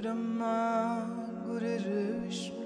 ब्रह्मा गुरुष्म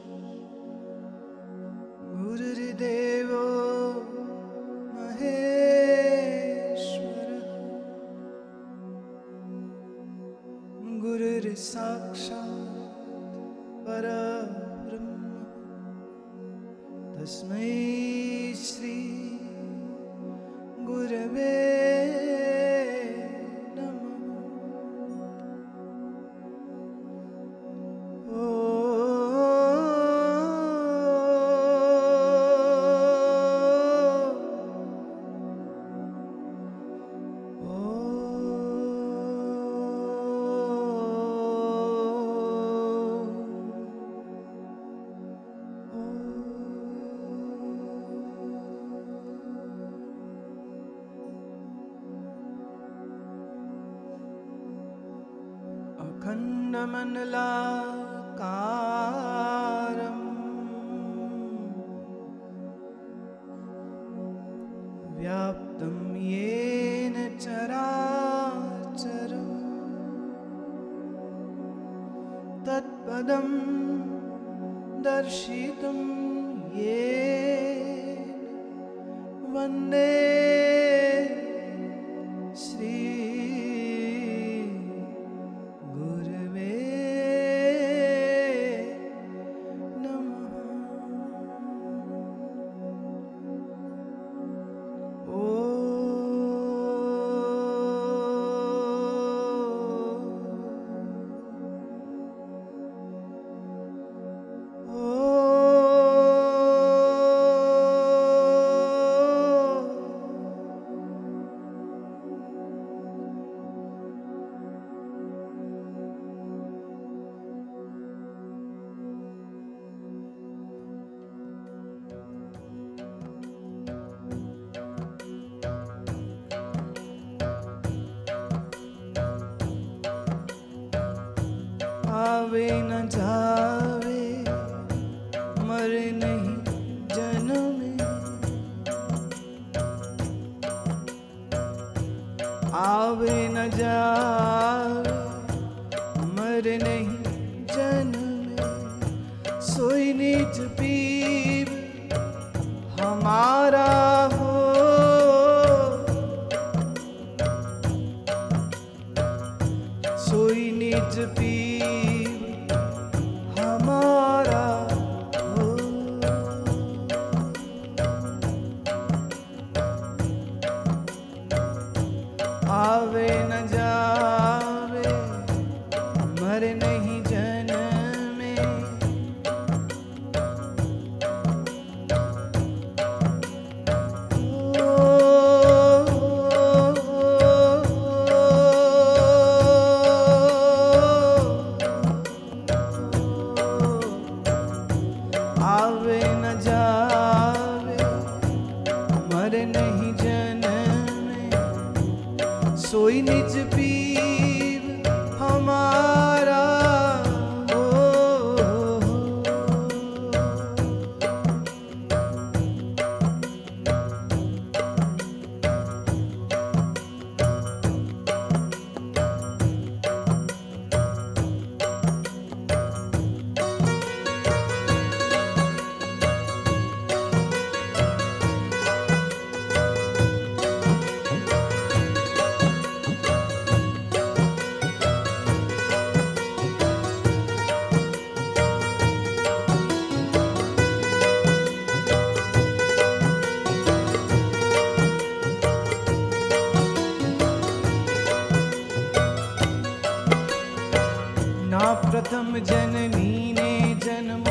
जननी ने जन्म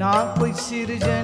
ना कोई सिर जन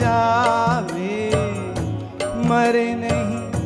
जावे मरे नहीं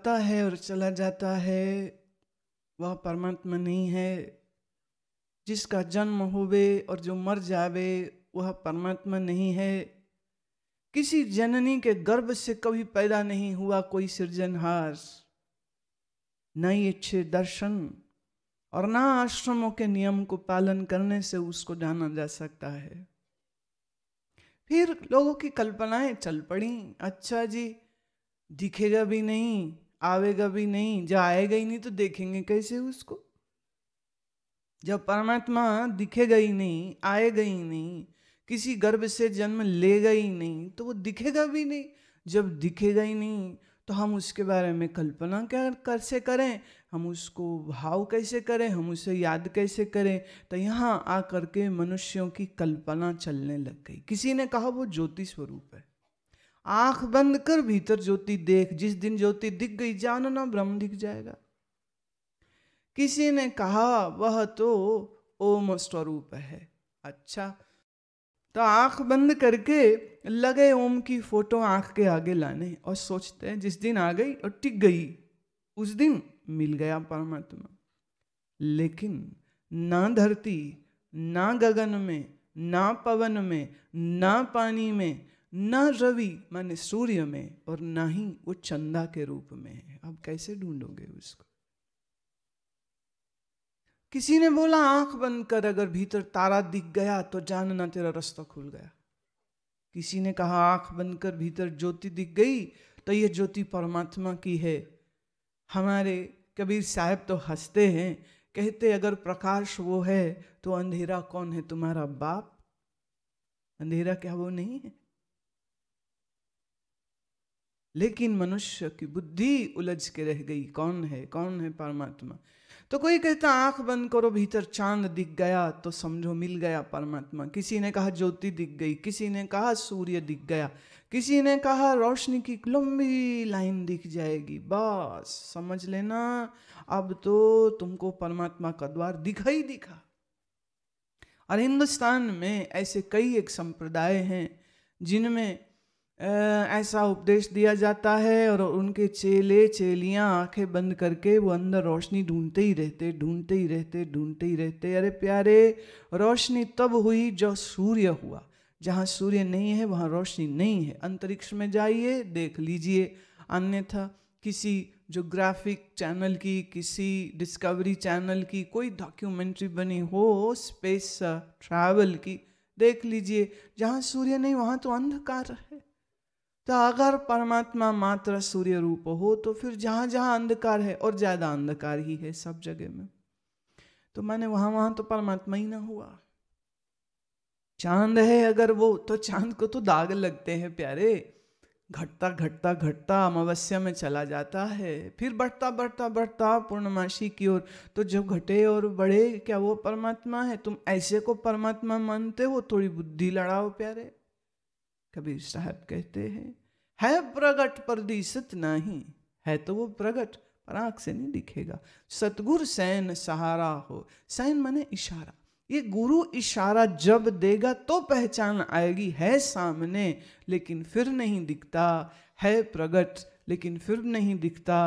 आता है और चला जाता है वह परमात्मा नहीं है जिसका जन्म होवे और जो मर जावे वह परमात्मा नहीं है किसी जननी के गर्भ से कभी पैदा नहीं हुआ कोई सृजनहार न ही अच्छे दर्शन और ना आश्रमों के नियम को पालन करने से उसको जाना जा सकता है फिर लोगों की कल्पनाएं चल पड़ी अच्छा जी दिखेगा भी नहीं आवेगा भी नहीं जब ही नहीं तो देखेंगे कैसे उसको जब परमात्मा दिखेगा ही नहीं आएगा ही नहीं किसी गर्भ से जन्म लेगा ही नहीं तो वो दिखेगा भी नहीं जब दिखेगा ही नहीं तो हम उसके बारे में कल्पना क्या कैसे करें हम उसको भाव कैसे करें हम उसे याद कैसे करें तो यहाँ आ करके मनुष्यों की कल्पना चलने लग गई किसी ने कहा वो ज्योति स्वरूप है आंख बंद कर भीतर ज्योति देख जिस दिन ज्योति दिख गई जानना ब्रह्म दिख जाएगा किसी ने कहा वह तो ओम स्वरूप है अच्छा तो आंख बंद करके लगे ओम की फोटो आंख के आगे लाने और सोचते हैं जिस दिन आ गई और टिक गई उस दिन मिल गया परमात्मा लेकिन ना धरती ना गगन में ना पवन में ना पानी में ना रवि माने सूर्य में और ना ही वो चंदा के रूप में है अब कैसे ढूंढोगे उसको किसी ने बोला आंख बंद कर अगर भीतर तारा दिख गया तो जानना तेरा रास्ता खुल गया किसी ने कहा आंख बंद कर भीतर ज्योति दिख गई तो ये ज्योति परमात्मा की है हमारे कबीर साहब तो हंसते हैं कहते अगर प्रकाश वो है तो अंधेरा कौन है तुम्हारा बाप अंधेरा क्या वो नहीं है लेकिन मनुष्य की बुद्धि उलझ के रह गई कौन है कौन है परमात्मा तो कोई कहता आंख बंद करो भीतर चांद दिख गया तो समझो मिल गया परमात्मा किसी ने कहा ज्योति दिख गई किसी ने कहा सूर्य दिख गया किसी ने कहा रोशनी की लंबी लाइन दिख जाएगी बस समझ लेना अब तो तुमको परमात्मा का द्वार दिखा ही दिखा और हिंदुस्तान में ऐसे कई एक संप्रदाय हैं जिनमें ऐसा उपदेश दिया जाता है और उनके चेले चेलियां आंखें बंद करके वो अंदर रोशनी ढूंढते ही रहते ढूंढते ही रहते ढूंढते ही रहते अरे प्यारे रोशनी तब हुई जो सूर्य हुआ जहाँ सूर्य नहीं है वहाँ रोशनी नहीं है अंतरिक्ष में जाइए देख लीजिए अन्यथा किसी जोग्राफिक चैनल की किसी डिस्कवरी चैनल की कोई डॉक्यूमेंट्री बनी हो स्पेस ट्रैवल की देख लीजिए जहाँ सूर्य नहीं वहाँ तो अंधकार है तो अगर परमात्मा मात्र सूर्य रूप हो तो फिर जहां जहां अंधकार है और ज़्यादा अंधकार ही है सब जगह में तो मैंने वहां वहां तो परमात्मा ही ना हुआ चांद है अगर वो तो चांद को तो दाग लगते हैं प्यारे घटता घटता घटता अमावस्या में चला जाता है फिर बढ़ता बढ़ता बढ़ता पूर्णमासी की ओर तो जब घटे और बढ़े क्या वो परमात्मा है तुम ऐसे को परमात्मा मानते हो थोड़ी बुद्धि लड़ाओ प्यारे कबीर साहब कहते हैं है प्रगट पर दिशत नहीं है तो वो प्रगट पर आंख से नहीं दिखेगा सतगुर सैन सहारा हो सैन माने इशारा ये गुरु इशारा जब देगा तो पहचान आएगी है सामने लेकिन फिर नहीं दिखता है प्रगट लेकिन फिर नहीं दिखता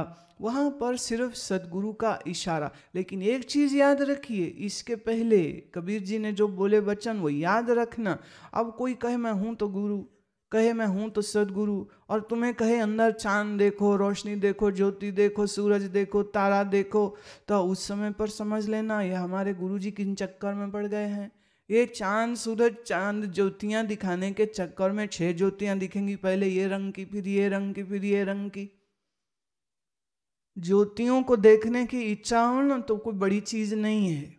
वहाँ पर सिर्फ सदगुरु का इशारा लेकिन एक चीज़ याद रखिए इसके पहले कबीर जी ने जो बोले वचन वो याद रखना अब कोई कहे मैं हूँ तो गुरु कहे मैं हूँ तो सदगुरु और तुम्हें कहे अंदर चांद देखो रोशनी देखो ज्योति देखो सूरज देखो तारा देखो तो उस समय पर समझ लेना ये हमारे गुरु जी किन चक्कर में पड़ गए हैं ये चांद सूरज चांद ज्योतियाँ दिखाने के चक्कर में छह ज्योतियाँ दिखेंगी पहले ये रंग की फिर ये रंग की फिर ये रंग की ज्योतियों को देखने की इच्छा हो ना तो कोई बड़ी चीज नहीं है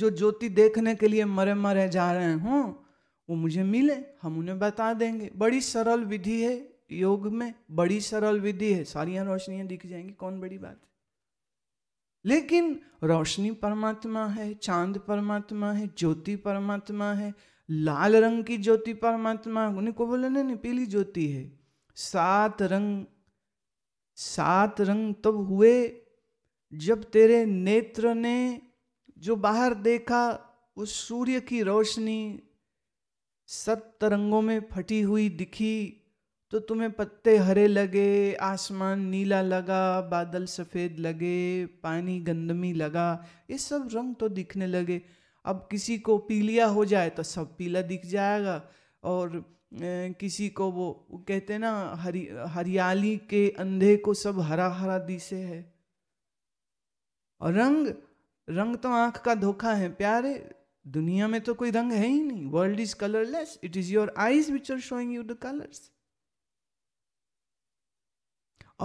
जो ज्योति देखने के लिए मरे मरे जा रहे हैं हूँ वो मुझे मिले हम उन्हें बता देंगे बड़ी सरल विधि है योग में बड़ी सरल विधि है सारियां रोशनियां दिख जाएंगी कौन बड़ी बात है लेकिन रोशनी परमात्मा है चांद परमात्मा है ज्योति परमात्मा है लाल रंग की ज्योति परमात्मा है उन्हें को बोले ना नहीं पीली ज्योति है सात रंग सात रंग तब हुए जब तेरे नेत्र ने जो बाहर देखा उस सूर्य की रोशनी सत तरंगों में फटी हुई दिखी तो तुम्हें पत्ते हरे लगे आसमान नीला लगा बादल सफ़ेद लगे पानी गंदमी लगा ये सब रंग तो दिखने लगे अब किसी को पीलिया हो जाए तो सब पीला दिख जाएगा और ए, किसी को वो कहते ना हरी हरियाली के अंधे को सब हरा हरा दिसे है और रंग रंग तो आँख का धोखा है प्यारे दुनिया में तो कोई रंग है ही नहीं world is colourless it is your eyes which are showing you the colours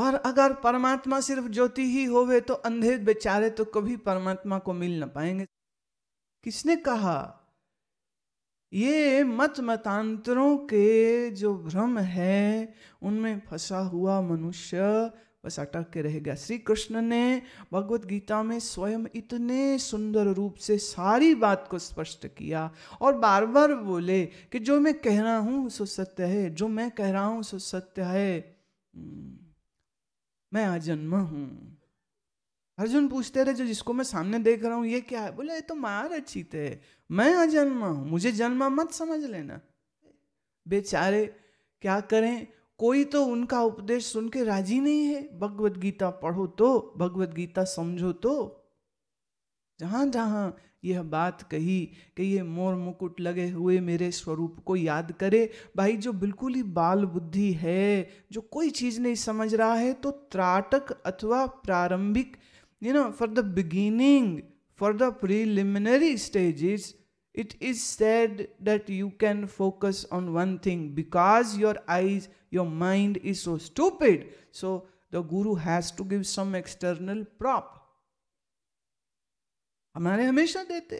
और अगर परमात्मा सिर्फ ज्योति ही होवे तो अंधे बेचारे तो कभी परमात्मा को मिल ना पाएंगे किसने कहा ये मत मतांतरों के जो भ्रम है उनमें फंसा हुआ मनुष्य बस अटक के रह गया श्री कृष्ण ने भगवत गीता में स्वयं इतने सुंदर रूप से सारी बात को स्पष्ट किया और बार बार बोले कि जो मैं कह रहा हूँ सो सत्य है जो मैं कह रहा हूँ सो सत्य है हम्म, मैं अजन्मा हूँ अर्जुन पूछते रहे जो जिसको मैं सामने देख रहा हूँ ये क्या है बोले तो मार अच्छी है मैं अजन्मा हूँ मुझे जन्मा मत समझ लेना बेचारे क्या करें कोई तो उनका उपदेश सुन के राजी नहीं है भगवत गीता पढ़ो तो भगवत गीता समझो तो जहां जहां यह बात कही कि ये मोर मुकुट लगे हुए मेरे स्वरूप को याद करे भाई जो बिल्कुल ही बाल बुद्धि है जो कोई चीज नहीं समझ रहा है तो त्राटक अथवा प्रारंभिक you know for the beginning for the preliminary stages it is said that you can focus on one thing because your eyes your mind is so stupid. So the guru has to give some external prop. हमारे हमेशा देते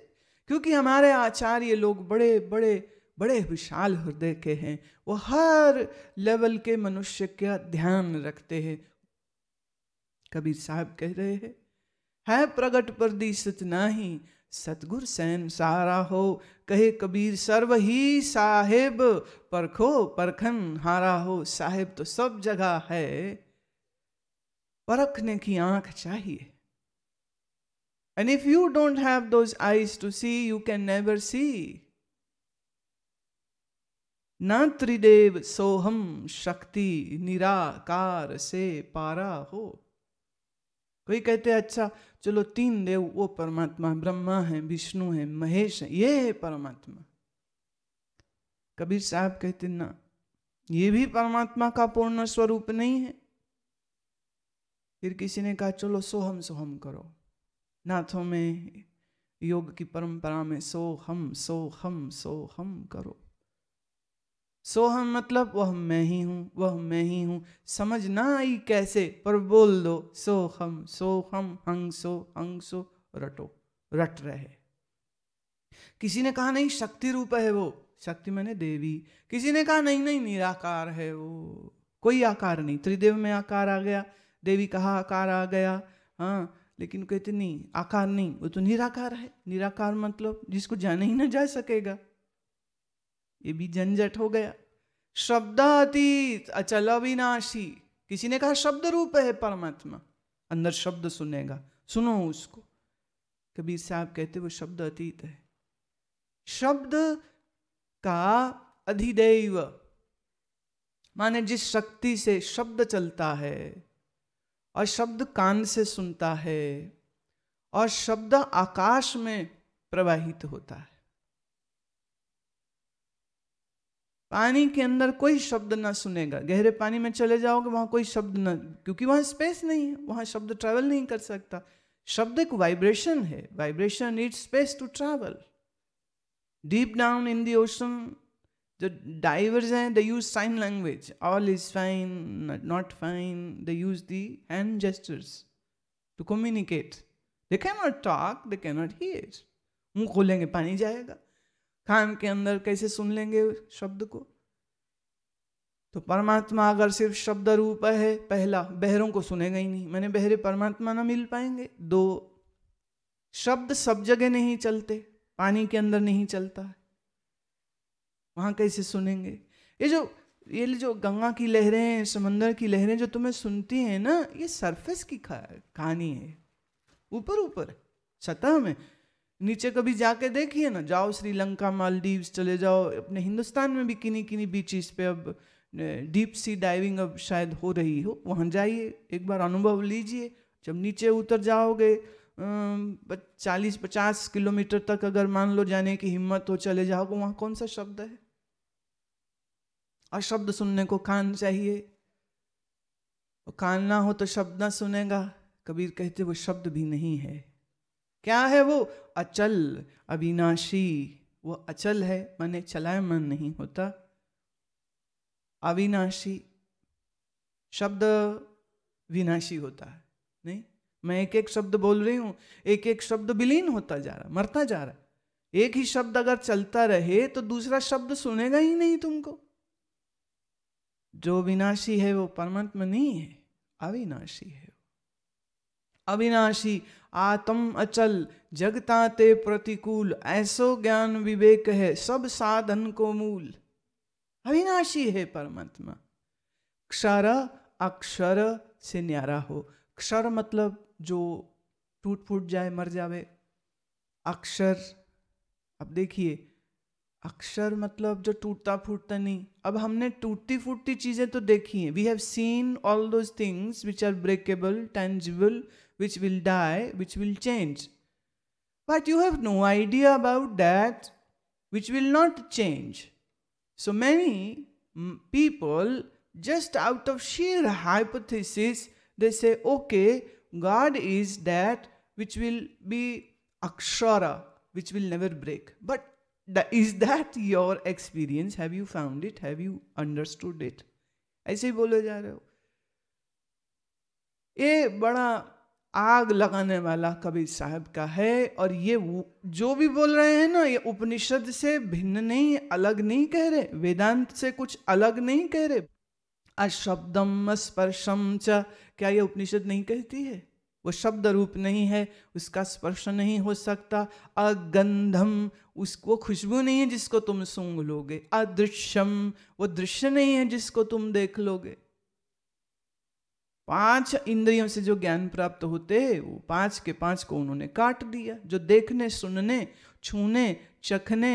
क्योंकि हमारे आचार्य लोग बड़े बड़े बड़े विशाल हृदय के हैं वो हर लेवल के मनुष्य का ध्यान रखते हैं कबीर साहब कह रहे हैं है प्रगट पर दी सतना ही सतगुर सैन सारा हो कहे कबीर सर्व ही साहेब परखो परखन हारा हो साहेब तो सब जगह है परखने की आंख चाहिए and if you don't have those eyes to see you can never see ना त्रिदेव सोहम शक्ति निराकार से पारा हो कोई कहते हैं अच्छा चलो तीन देव वो परमात्मा ब्रह्मा है विष्णु है महेश है ये है परमात्मा कबीर साहब कहते ना ये भी परमात्मा का पूर्ण स्वरूप नहीं है फिर किसी ने कहा चलो सोहम सोहम करो नाथों में योग की परंपरा में सोहम सोहम सोहम करो सोहम मतलब वह मैं ही हूँ वह मैं ही हूँ समझ ना आई कैसे पर बोल दो सोहम सोहम हंग सो हंग सो रटो रट रहे किसी ने कहा नहीं शक्ति रूप है वो शक्ति मैंने देवी किसी ने कहा नहीं नहीं निराकार है वो कोई आकार नहीं त्रिदेव में आकार आ गया देवी कहा आकार आ गया हाँ लेकिन कहते नहीं आकार नहीं वो तो निराकार है निराकार मतलब जिसको जाने ही ना जा सकेगा ये भी झंझट हो गया शब्द अतीत अचल अविनाशी किसी ने कहा शब्द रूप है परमात्मा अंदर शब्द सुनेगा सुनो उसको कबीर साहब कहते वो शब्द अतीत है शब्द का अधिदेव माने जिस शक्ति से शब्द चलता है और शब्द कान से सुनता है और शब्द आकाश में प्रवाहित होता है पानी के अंदर कोई शब्द ना सुनेगा गहरे पानी में चले जाओगे वहाँ कोई शब्द ना क्योंकि वहाँ स्पेस नहीं है वहाँ शब्द ट्रैवल नहीं कर सकता शब्द एक वाइब्रेशन है vibration need space to travel deep down in the ocean जो डाइवर्स हैं they use sign language all is fine not fine they use the hand gestures to communicate they can not talk they can not hear मुंह खोलेंगे पानी जाएगा कान के अंदर कैसे सुन लेंगे शब्द को तो परमात्मा अगर सिर्फ शब्द रूप है पहला बहरों को सुनेगा ही नहीं मैंने बहरे परमात्मा ना मिल पाएंगे दो शब्द सब जगह नहीं चलते पानी के अंदर नहीं चलता है कैसे सुनेंगे ये जो ये जो गंगा की लहरें समंदर की लहरें जो तुम्हें सुनती हैं ना ये सरफेस की कहानी है ऊपर ऊपर सतह में नीचे कभी जाके देखिए ना जाओ श्रीलंका मालदीव्स चले जाओ अपने हिंदुस्तान में भी किन्नी किन्नी बीचेस पे अब डीप सी डाइविंग अब शायद हो रही हो वहाँ जाइए एक बार अनुभव लीजिए जब नीचे उतर जाओगे चालीस पचास किलोमीटर तक अगर मान लो जाने की हिम्मत हो चले जाओगे वहाँ कौन सा शब्द है और शब्द सुनने को कान चाहिए कान ना हो तो शब्द ना सुनेगा कबीर कहते वो शब्द भी नहीं है क्या है वो अचल अविनाशी वो अचल है माने मन नहीं होता अविनाशी शब्द विनाशी होता है नहीं मैं एक एक शब्द बोल रही हूं एक एक शब्द विलीन होता जा रहा मरता जा रहा एक ही शब्द अगर चलता रहे तो दूसरा शब्द सुनेगा ही नहीं तुमको जो विनाशी है वो परमात्मा नहीं है अविनाशी है अविनाशी आत्म अचल जगता ते प्रतिकूल ऐसो ज्ञान विवेक है सब साधन को मूल अविनाशी है परमात्मा क्षर अक्षर से न्यारा हो क्षर मतलब जो टूट फूट जाए मर जावे अक्षर अब देखिए अक्षर मतलब जो टूटता फूटता नहीं अब हमने टूटती फूटती चीज़ें तो देखी हैं we have seen all those things which are breakable tangible which will die, which will change. But you have no idea about that which will not change. So many mm, people, just out of sheer hypothesis, they say, okay, God is that which will be akshara, which will never break. But is that your experience? Have you found it? Have you understood it? ऐसे ही बोले जा रहे हो ये बड़ा आग लगाने वाला कबीर साहब का है और ये जो भी बोल रहे हैं ना ये उपनिषद से भिन्न नहीं अलग नहीं कह रहे वेदांत से कुछ अलग नहीं कह रहे अशब्दम स्पर्शम च क्या ये उपनिषद नहीं कहती है वो शब्द रूप नहीं है उसका स्पर्श नहीं हो सकता अगंधम उसको खुशबू नहीं है जिसको तुम सूंघ लोगे अदृश्यम वो दृश्य नहीं है जिसको तुम देख लोगे पांच इंद्रियों से जो ज्ञान प्राप्त होते वो पांच के पांच को उन्होंने काट दिया जो देखने सुनने छूने चखने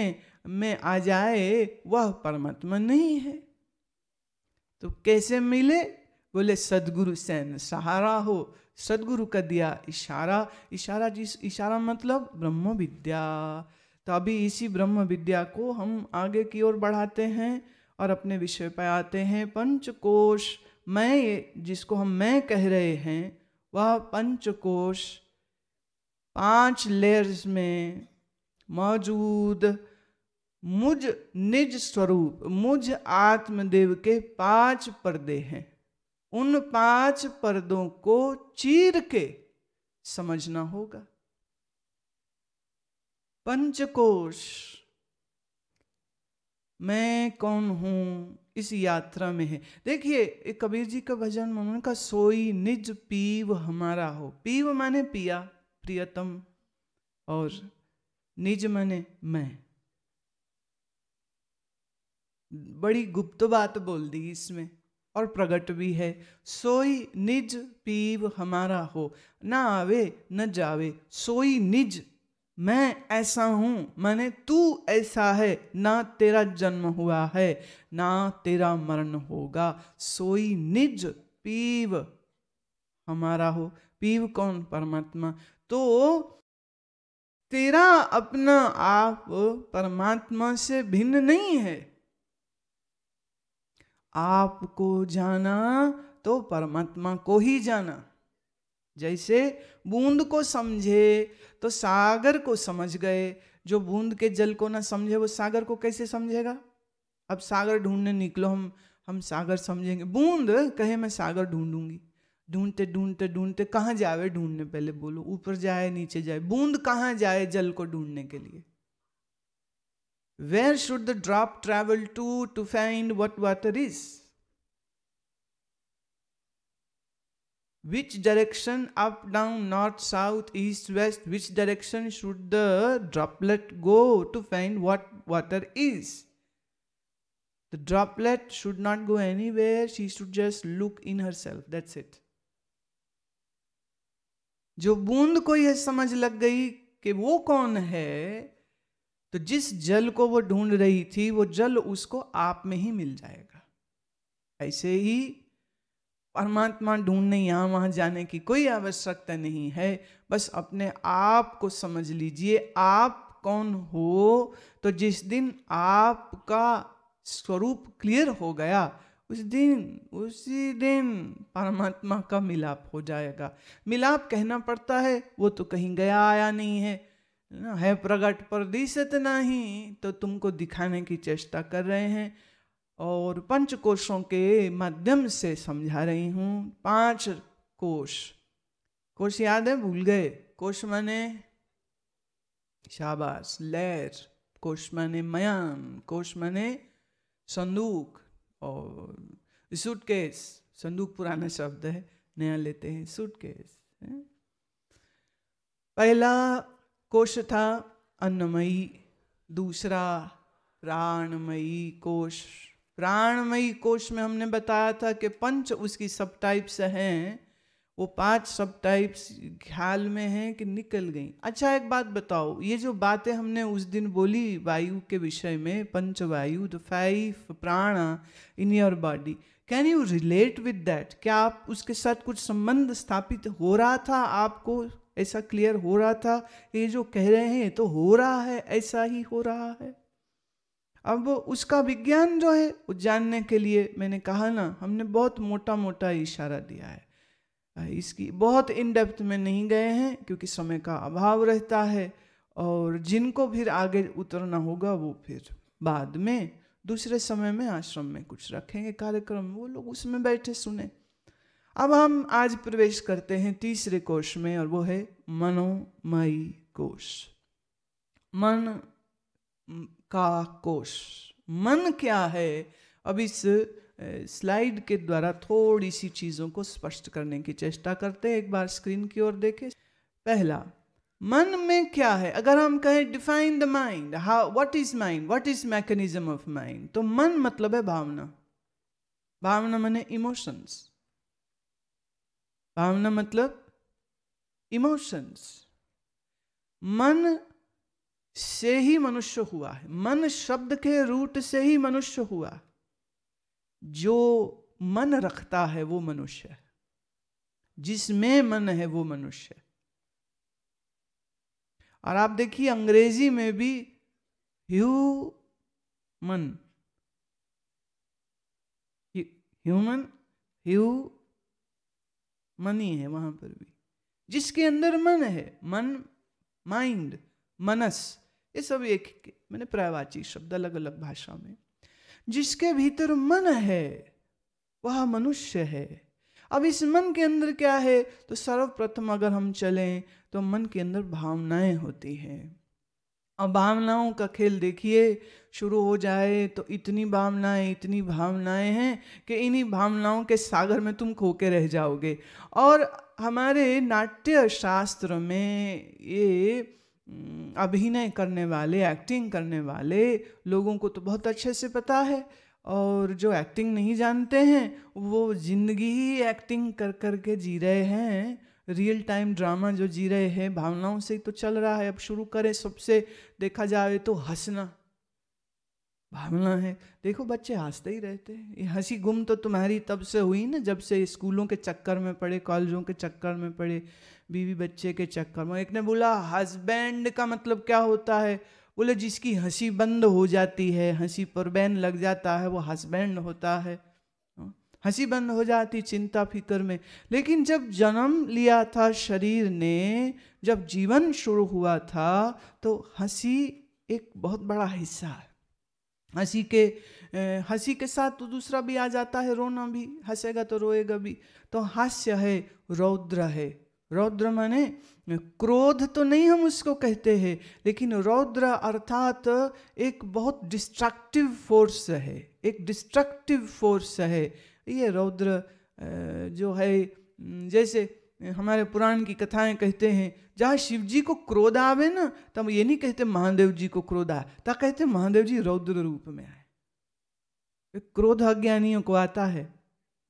में आ जाए वह परमात्मा नहीं है तो कैसे मिले बोले सदगुरु सैन सहारा हो सदगुरु का दिया इशारा इशारा जिस इशारा मतलब ब्रह्म विद्या तो अभी इसी ब्रह्म विद्या को हम आगे की ओर बढ़ाते हैं और अपने विषय पर आते हैं पंचकोश मैं जिसको हम मैं कह रहे हैं वह पंचकोश पांच लेयर्स में मौजूद मुझ निज स्वरूप मुझ आत्मदेव के पांच पर्दे हैं उन पांच पर्दों को चीर के समझना होगा पंचकोश मैं कौन हूं इस यात्रा में है देखिए कबीर जी का भजन उन्होंने सोई निज पीव हमारा हो पीव माने पिया प्रियतम और निज माने मैं बड़ी गुप्त बात बोल दी इसमें और प्रकट भी है सोई निज पीव हमारा हो ना आवे न जावे सोई निज मैं ऐसा हूँ मैंने तू ऐसा है ना तेरा जन्म हुआ है ना तेरा मरण होगा सोई निज पीव हमारा हो पीव कौन परमात्मा तो तेरा अपना आप परमात्मा से भिन्न नहीं है आपको जाना तो परमात्मा को ही जाना जैसे बूंद को समझे तो सागर को समझ गए जो बूंद के जल को ना समझे वो सागर को कैसे समझेगा अब सागर ढूंढने निकलो हम हम सागर समझेंगे बूंद कहे मैं सागर ढूंढूंगी ढूंढते ढूंढते ढूंढते कहाँ जावे ढूंढने पहले बोलो ऊपर जाए नीचे जाए बूंद कहाँ जाए जल को ढूंढने के लिए where should the drop travel to to find what water is which direction up down north south east west which direction should the droplet go to find what water is the droplet should not go anywhere she should just look in herself that's it जो बूंद को यह समझ लग गई कि वो कौन है तो जिस जल को वो ढूंढ रही थी वो जल उसको आप में ही मिल जाएगा ऐसे ही परमात्मा ढूंढने यहाँ वहाँ जाने की कोई आवश्यकता नहीं है बस अपने आप को समझ लीजिए आप कौन हो तो जिस दिन आपका स्वरूप क्लियर हो गया उस दिन उसी दिन परमात्मा का मिलाप हो जाएगा मिलाप कहना पड़ता है वो तो कहीं गया आया नहीं है ना है प्रगट पर दिशत नहीं तो तुमको दिखाने की चेष्टा कर रहे हैं और पंच कोशों के माध्यम से समझा रही हूँ पांच कोश कोश याद है भूल गए कोश माने शाबाश लैर कोश माने मयान कोश माने संदूक और सूटकेस संदूक पुराना शब्द है नया लेते हैं सूटकेस है? पहला कोश था अन्नमयी दूसरा प्राणमयी कोश प्राणमयी कोश में हमने बताया था कि पंच उसकी सब टाइप्स हैं वो पांच सब टाइप्स ख्याल में हैं कि निकल गई अच्छा एक बात बताओ ये जो बातें हमने उस दिन बोली वायु के विषय में पंच वायु the five prana in your body can you relate with that क्या आप उसके साथ कुछ संबंध स्थापित हो रहा था आपको ऐसा क्लियर हो रहा था ये जो कह रहे हैं तो हो रहा है ऐसा ही हो रहा है अब उसका विज्ञान जो है वो जानने के लिए मैंने कहा ना हमने बहुत मोटा मोटा इशारा दिया है इसकी बहुत इन डेप्थ में नहीं गए हैं क्योंकि समय का अभाव रहता है और जिनको फिर आगे उतरना होगा वो फिर बाद में दूसरे समय में आश्रम में कुछ रखेंगे कार्यक्रम वो लोग उसमें बैठे सुने अब हम आज प्रवेश करते हैं तीसरे कोष में और वो है मनोमयी कोश मन का कोश मन क्या है अब इस स्लाइड के द्वारा थोड़ी सी चीज़ों को स्पष्ट करने की चेष्टा करते हैं एक बार स्क्रीन की ओर देखें पहला मन में क्या है अगर हम कहें define the mind how what is mind what is mechanism of mind तो मन मतलब है भावना भावना मन इमोशंस भावना मतलब इमोशंस मन से ही मनुष्य हुआ है मन शब्द के रूट से ही मनुष्य हुआ जो मन रखता है वो मनुष्य है जिसमें मन है वो मनुष्य है और आप देखिए अंग्रेजी में भी ह्यू मन ह्यूमन ह्यू मनी है वहां पर भी जिसके अंदर मन है मन माइंड मनस ये सब एक मैंने प्रायवाची शब्द अलग अलग भाषा में जिसके भीतर मन है वह मनुष्य है अब इस मन के अंदर क्या है तो सर्वप्रथम अगर हम चलें तो मन के अंदर भावनाएं होती हैं अब भावनाओं का खेल देखिए शुरू हो जाए तो इतनी भावनाएं इतनी भावनाएं हैं कि इन्हीं भावनाओं के सागर में तुम खो के रह जाओगे और हमारे नाट्य शास्त्र में ये हम्म, अभिनय करने वाले एक्टिंग करने वाले लोगों को तो बहुत अच्छे से पता है और जो एक्टिंग नहीं जानते हैं वो जिंदगी ही एक्टिंग कर कर के जी रहे हैं रियल टाइम ड्रामा जो जी रहे हैं भावनाओं से ही तो चल रहा है अब शुरू करें सबसे देखा जाए तो हंसना भावना है देखो बच्चे हंसते ही रहते हैं ये हंसी गुम तो तुम्हारी तब से हुई ना जब से स्कूलों के चक्कर में पड़े कॉलेजों के चक्कर में पड़े बीवी बच्चे के चक्कर में एक ने बोला हस्बैंड का मतलब क्या होता है बोले जिसकी हंसी बंद हो जाती है हंसी पर बैन लग जाता है वो हस्बैंड होता है हाँ, हंसी बंद हो जाती चिंता फिक्र में लेकिन जब जन्म लिया था शरीर ने जब जीवन शुरू हुआ था तो हंसी एक बहुत बड़ा हिस्सा है हंसी के हंसी के साथ तो दूसरा भी आ जाता है रोना भी हंसेगा तो रोएगा भी तो हास्य है रौद्र है रौद्र माने क्रोध तो नहीं हम उसको कहते हैं लेकिन रौद्र अर्थात एक बहुत डिस्ट्रक्टिव फोर्स है एक डिस्ट्रक्टिव फोर्स है ये रौद्र जो है जैसे हमारे पुराण की कथाएं कहते हैं जहाँ शिव जी को क्रोध आवे ना तब ये नहीं कहते महादेव जी को क्रोध आए तब कहते महादेव जी रौद्र रूप में आए क्रोध अज्ञानियों को आता है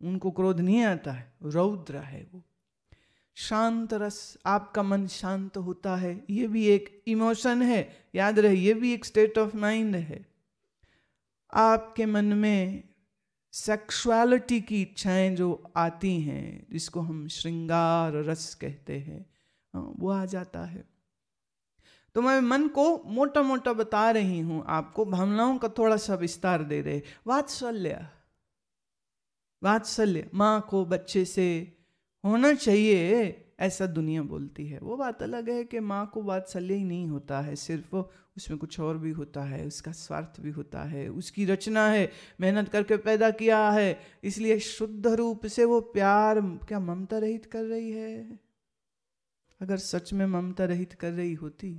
उनको क्रोध नहीं आता है रौद्र है वो शांत रस आपका मन शांत होता है ये भी एक इमोशन है याद रहे ये भी एक स्टेट ऑफ माइंड है आपके मन में सेक्सुअलिटी की इच्छाएं जो आती हैं जिसको हम श्रृंगार रस कहते हैं हाँ, वो आ जाता है तो मैं मन को मोटा मोटा बता रही हूं आपको भावनाओं का थोड़ा सा विस्तार दे रहे वात्सल्य वात्सल्य माँ को बच्चे से होना चाहिए ऐसा दुनिया बोलती है वो बात अलग है कि माँ को वात्सल्य ही नहीं होता है सिर्फ उसमें कुछ और भी होता है उसका स्वार्थ भी होता है उसकी रचना है मेहनत करके पैदा किया है इसलिए शुद्ध रूप से वो प्यार क्या ममता रहित कर रही है अगर सच में ममता रहित कर रही होती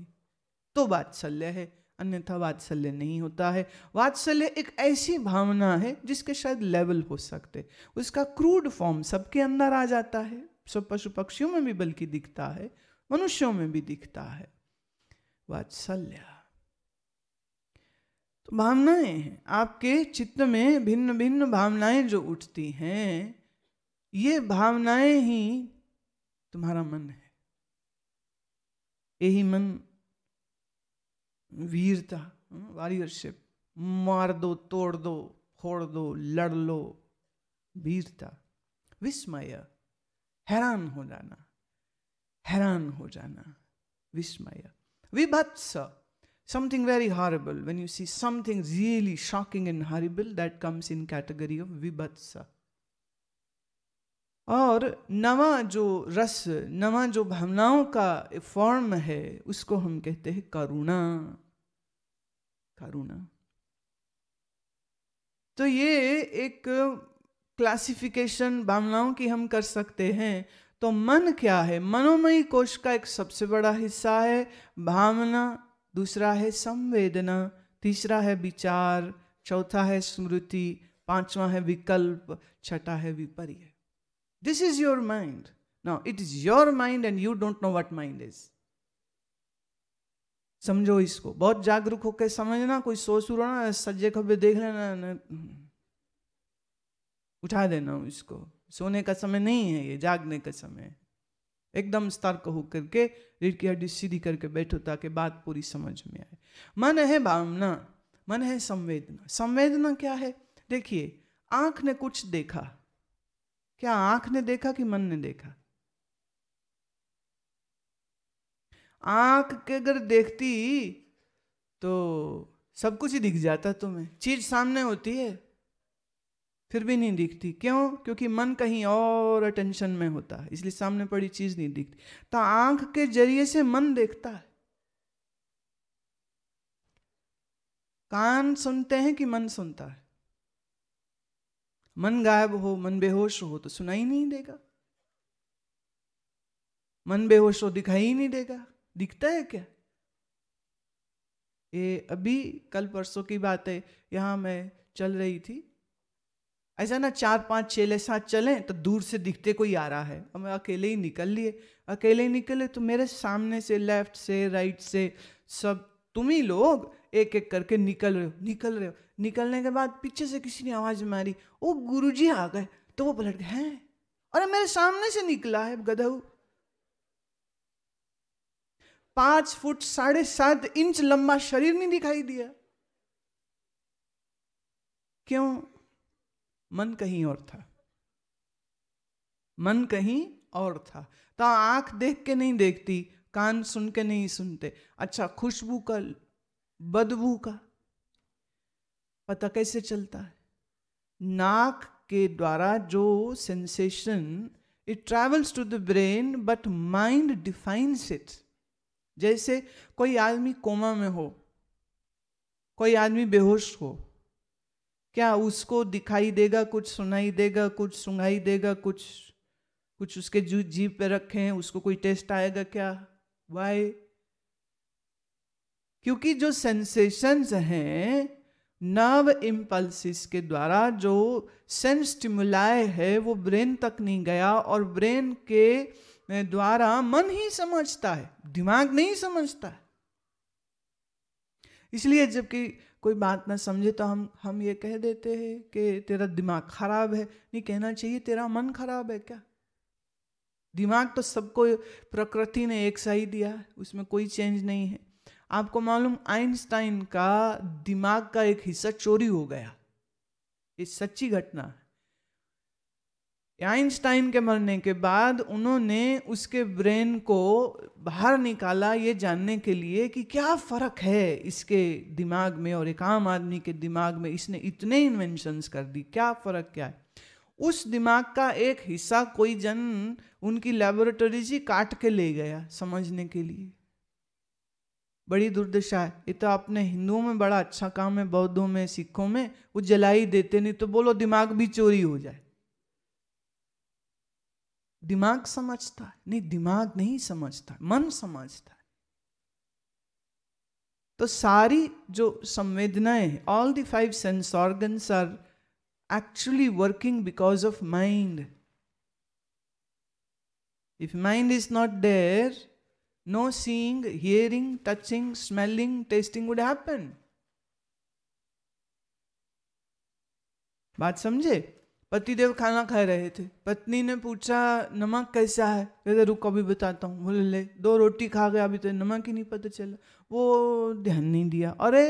तो वात्सल्य है अन्यथा वात्सल्य नहीं होता है वात्सल्य एक ऐसी भावना है जिसके शायद लेवल हो सकते उसका क्रूड फॉर्म सबके अंदर आ जाता है सो पशु पक्षियों में भी बल्कि दिखता है मनुष्यों में भी दिखता है वात्सल्य तो भावनाएं हैं आपके चित्त में भिन्न भिन्न भावनाएं जो उठती हैं ये भावनाएं ही तुम्हारा मन है यही मन वीरता वॉरियरशिप मार दो तोड़ दो फोड़ दो लड़ लो वीरता विस्मय हैरान हो जाना हैरान हो जाना विस्मय विभत्स something very horrible when you see something really shocking and horrible that comes in category of विभत्स और नवा जो रस नवा जो भावनाओं का फॉर्म है उसको हम कहते हैं करुणा करुणा तो ये एक क्लासिफिकेशन भावनाओं की हम कर सकते हैं तो मन क्या है मनोमयी कोश का एक सबसे बड़ा हिस्सा है भावना दूसरा है संवेदना तीसरा है विचार चौथा है स्मृति पांचवा है विकल्प छठा है विपर्य this is your mind now it is your mind and you don't know what mind is समझो इसको बहुत जागरूक होकर समझना कोई सोच ना सज्जे खब्बे देख लेना उठा देना उसको सोने का समय नहीं है ये जागने का समय एकदम सतर्क हो करके रीढ़ की हड्डी सीधी करके बैठो ताकि बात पूरी समझ में आए मन है भावना मन है संवेदना संवेदना क्या है देखिए आंख ने कुछ देखा क्या आंख ने देखा कि मन ने देखा आंख के अगर देखती तो सब कुछ ही दिख जाता तुम्हें चीज सामने होती है फिर भी नहीं दिखती क्यों क्योंकि मन कहीं और अटेंशन में होता है इसलिए सामने पड़ी चीज नहीं दिखती तो आंख के जरिए से मन देखता है कान सुनते हैं कि मन सुनता है मन गायब हो मन बेहोश हो तो सुनाई नहीं देगा मन बेहोश हो दिखाई ही नहीं देगा दिखता है क्या ये अभी कल परसों की बात है यहां मैं चल रही थी ऐसा ना चार पांच चेले साथ चलें तो दूर से दिखते कोई आ रहा है हम अकेले ही निकल लिए अकेले ही निकले तो मेरे सामने से लेफ्ट से राइट से सब तुम ही लोग एक एक करके निकल रहे हो निकल रहे हो निकलने के बाद पीछे से किसी ने आवाज़ मारी वो गुरु आ गए तो वो पलट गए हैं और मेरे सामने से निकला है गधऊ पांच फुट साढ़े सात इंच लंबा शरीर नहीं दिखाई दिया क्यों मन कहीं और था मन कहीं और था तो आंख देख के नहीं देखती कान सुन के नहीं सुनते अच्छा खुशबू का बदबू का पता कैसे चलता है नाक के द्वारा जो sensation it travels to the brain but mind defines it जैसे कोई आदमी कोमा में हो कोई आदमी बेहोश हो क्या उसको दिखाई देगा कुछ सुनाई देगा कुछ सुनाई देगा कुछ कुछ उसके जू जीव पे रखे हैं उसको कोई टेस्ट आएगा क्या वाई क्योंकि जो सेंसेशंस हैं नर्व इम्पल्सिस के द्वारा जो सेंस स्टिमुलाय है वो ब्रेन तक नहीं गया और ब्रेन के द्वारा मन ही समझता है दिमाग नहीं समझता है इसलिए जबकि कोई बात ना समझे तो हम हम ये कह देते हैं कि तेरा दिमाग खराब है नहीं कहना चाहिए तेरा मन खराब है क्या दिमाग तो सबको प्रकृति ने एक सा ही दिया है उसमें कोई चेंज नहीं है आपको मालूम आइंस्टाइन का दिमाग का एक हिस्सा चोरी हो गया ये सच्ची घटना है आइंस्टाइन के मरने के बाद उन्होंने उसके ब्रेन को बाहर निकाला ये जानने के लिए कि क्या फ़र्क है इसके दिमाग में और एक आम आदमी के दिमाग में इसने इतने इन्वेंशंस कर दी क्या फ़र्क क्या है उस दिमाग का एक हिस्सा कोई जन उनकी लेबोरेटरीज ही काट के ले गया समझने के लिए बड़ी दुर्दशा है ये तो आपने हिंदुओं में बड़ा अच्छा काम है बौद्धों में सिखों में वो जलाई देते नहीं तो बोलो दिमाग भी चोरी हो जाए दिमाग समझता है नहीं दिमाग नहीं समझता मन समझता है तो सारी जो संवेदनाएं all the five sense organs are actually working because of mind if mind is not there no seeing hearing touching smelling tasting would happen बात समझे पतिदेव खाना खा रहे थे पत्नी ने पूछा नमक कैसा है कहते रुको अभी बताता हूँ बोले ले दो रोटी खा गया अभी तो नमक ही नहीं पता चला वो ध्यान नहीं दिया अरे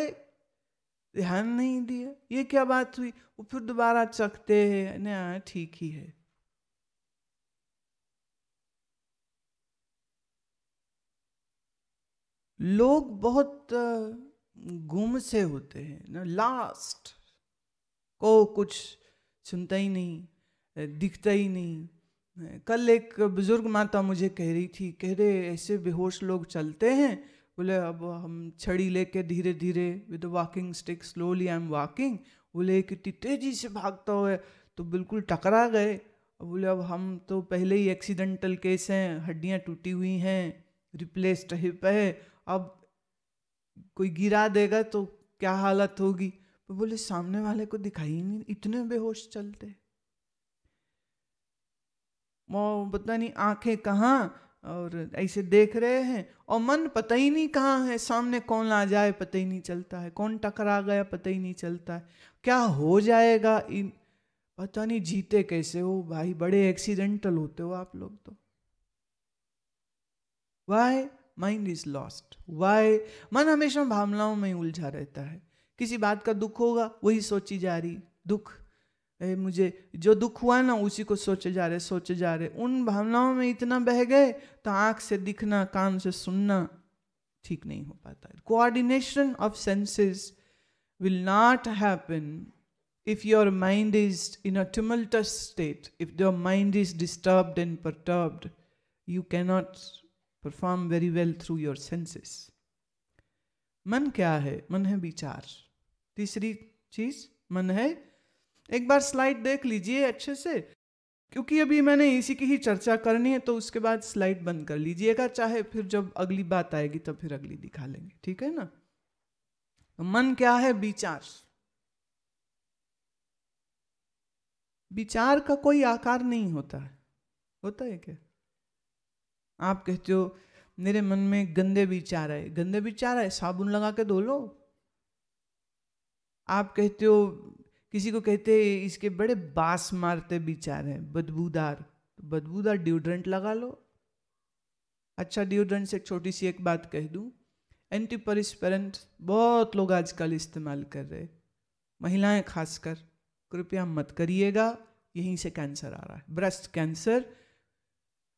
ध्यान नहीं दिया ये क्या बात हुई वो फिर दोबारा चखते हैं ठीक ही है लोग बहुत गुम से होते हैं ना लास्ट को कुछ सुनता ही नहीं दिखता ही नहीं कल एक बुजुर्ग माता मुझे कह रही थी कह रहे ऐसे बेहोश लोग चलते हैं बोले अब हम छड़ी लेके धीरे धीरे with walking stick slowly I am walking बोले कितनी इतनी तेजी से भागता हुआ तो बिल्कुल टकरा गए बोले अब हम तो पहले ही एक्सीडेंटल केस हैं हड्डियाँ टूटी हुई हैं रिप्लेस्ड हिप है अब कोई गिरा देगा तो क्या हालत होगी बोले सामने वाले को दिखाई नहीं इतने बेहोश चलते वो पता नहीं आंखें कहाँ और ऐसे देख रहे हैं और मन पता ही नहीं कहाँ है सामने कौन आ जाए पता ही नहीं चलता है कौन टकरा गया पता ही नहीं चलता है क्या हो जाएगा इन पता नहीं जीते कैसे हो भाई बड़े एक्सीडेंटल होते हो आप लोग तो why mind is lost why मन हमेशा भावनाओं में उलझा रहता है किसी बात का दुख होगा वही सोची जा रही दुख ए, मुझे जो दुख हुआ ना उसी को सोचे जा रहे सोचे जा रहे उन भावनाओं में इतना बह गए तो आंख से दिखना कान से सुनना ठीक नहीं हो पाता coordination of senses will not happen if your mind is in a tumult state if your mind is disturb and perturbed you cannot perform very well through your senses मन क्या है मन है विचार तीसरी चीज मन है एक बार स्लाइड देख लीजिए अच्छे से क्योंकि अभी मैंने इसी की ही चर्चा करनी है तो उसके बाद स्लाइड बंद कर लीजिएगा चाहे फिर जब अगली बात आएगी तब फिर अगली दिखा लेंगे ठीक है ना तो मन क्या है विचार विचार का कोई आकार नहीं होता है होता है क्या आप कहते हो मेरे मन में गंदे विचार आए गंदे विचार आए साबुन लगा के धो लो आप कहते हो किसी को कहते इसके बड़े बांस मारते बिचार हैं बदबूदार तो बदबूदार डिओड्रेंट लगा लो अच्छा डिओड्रेंट से छोटी सी एक बात कह दूँ एंटी परिस्परेंट बहुत लोग आजकल इस्तेमाल कर रहे महिलाएं खासकर कृपया मत करिएगा यहीं से कैंसर आ रहा है ब्रेस्ट कैंसर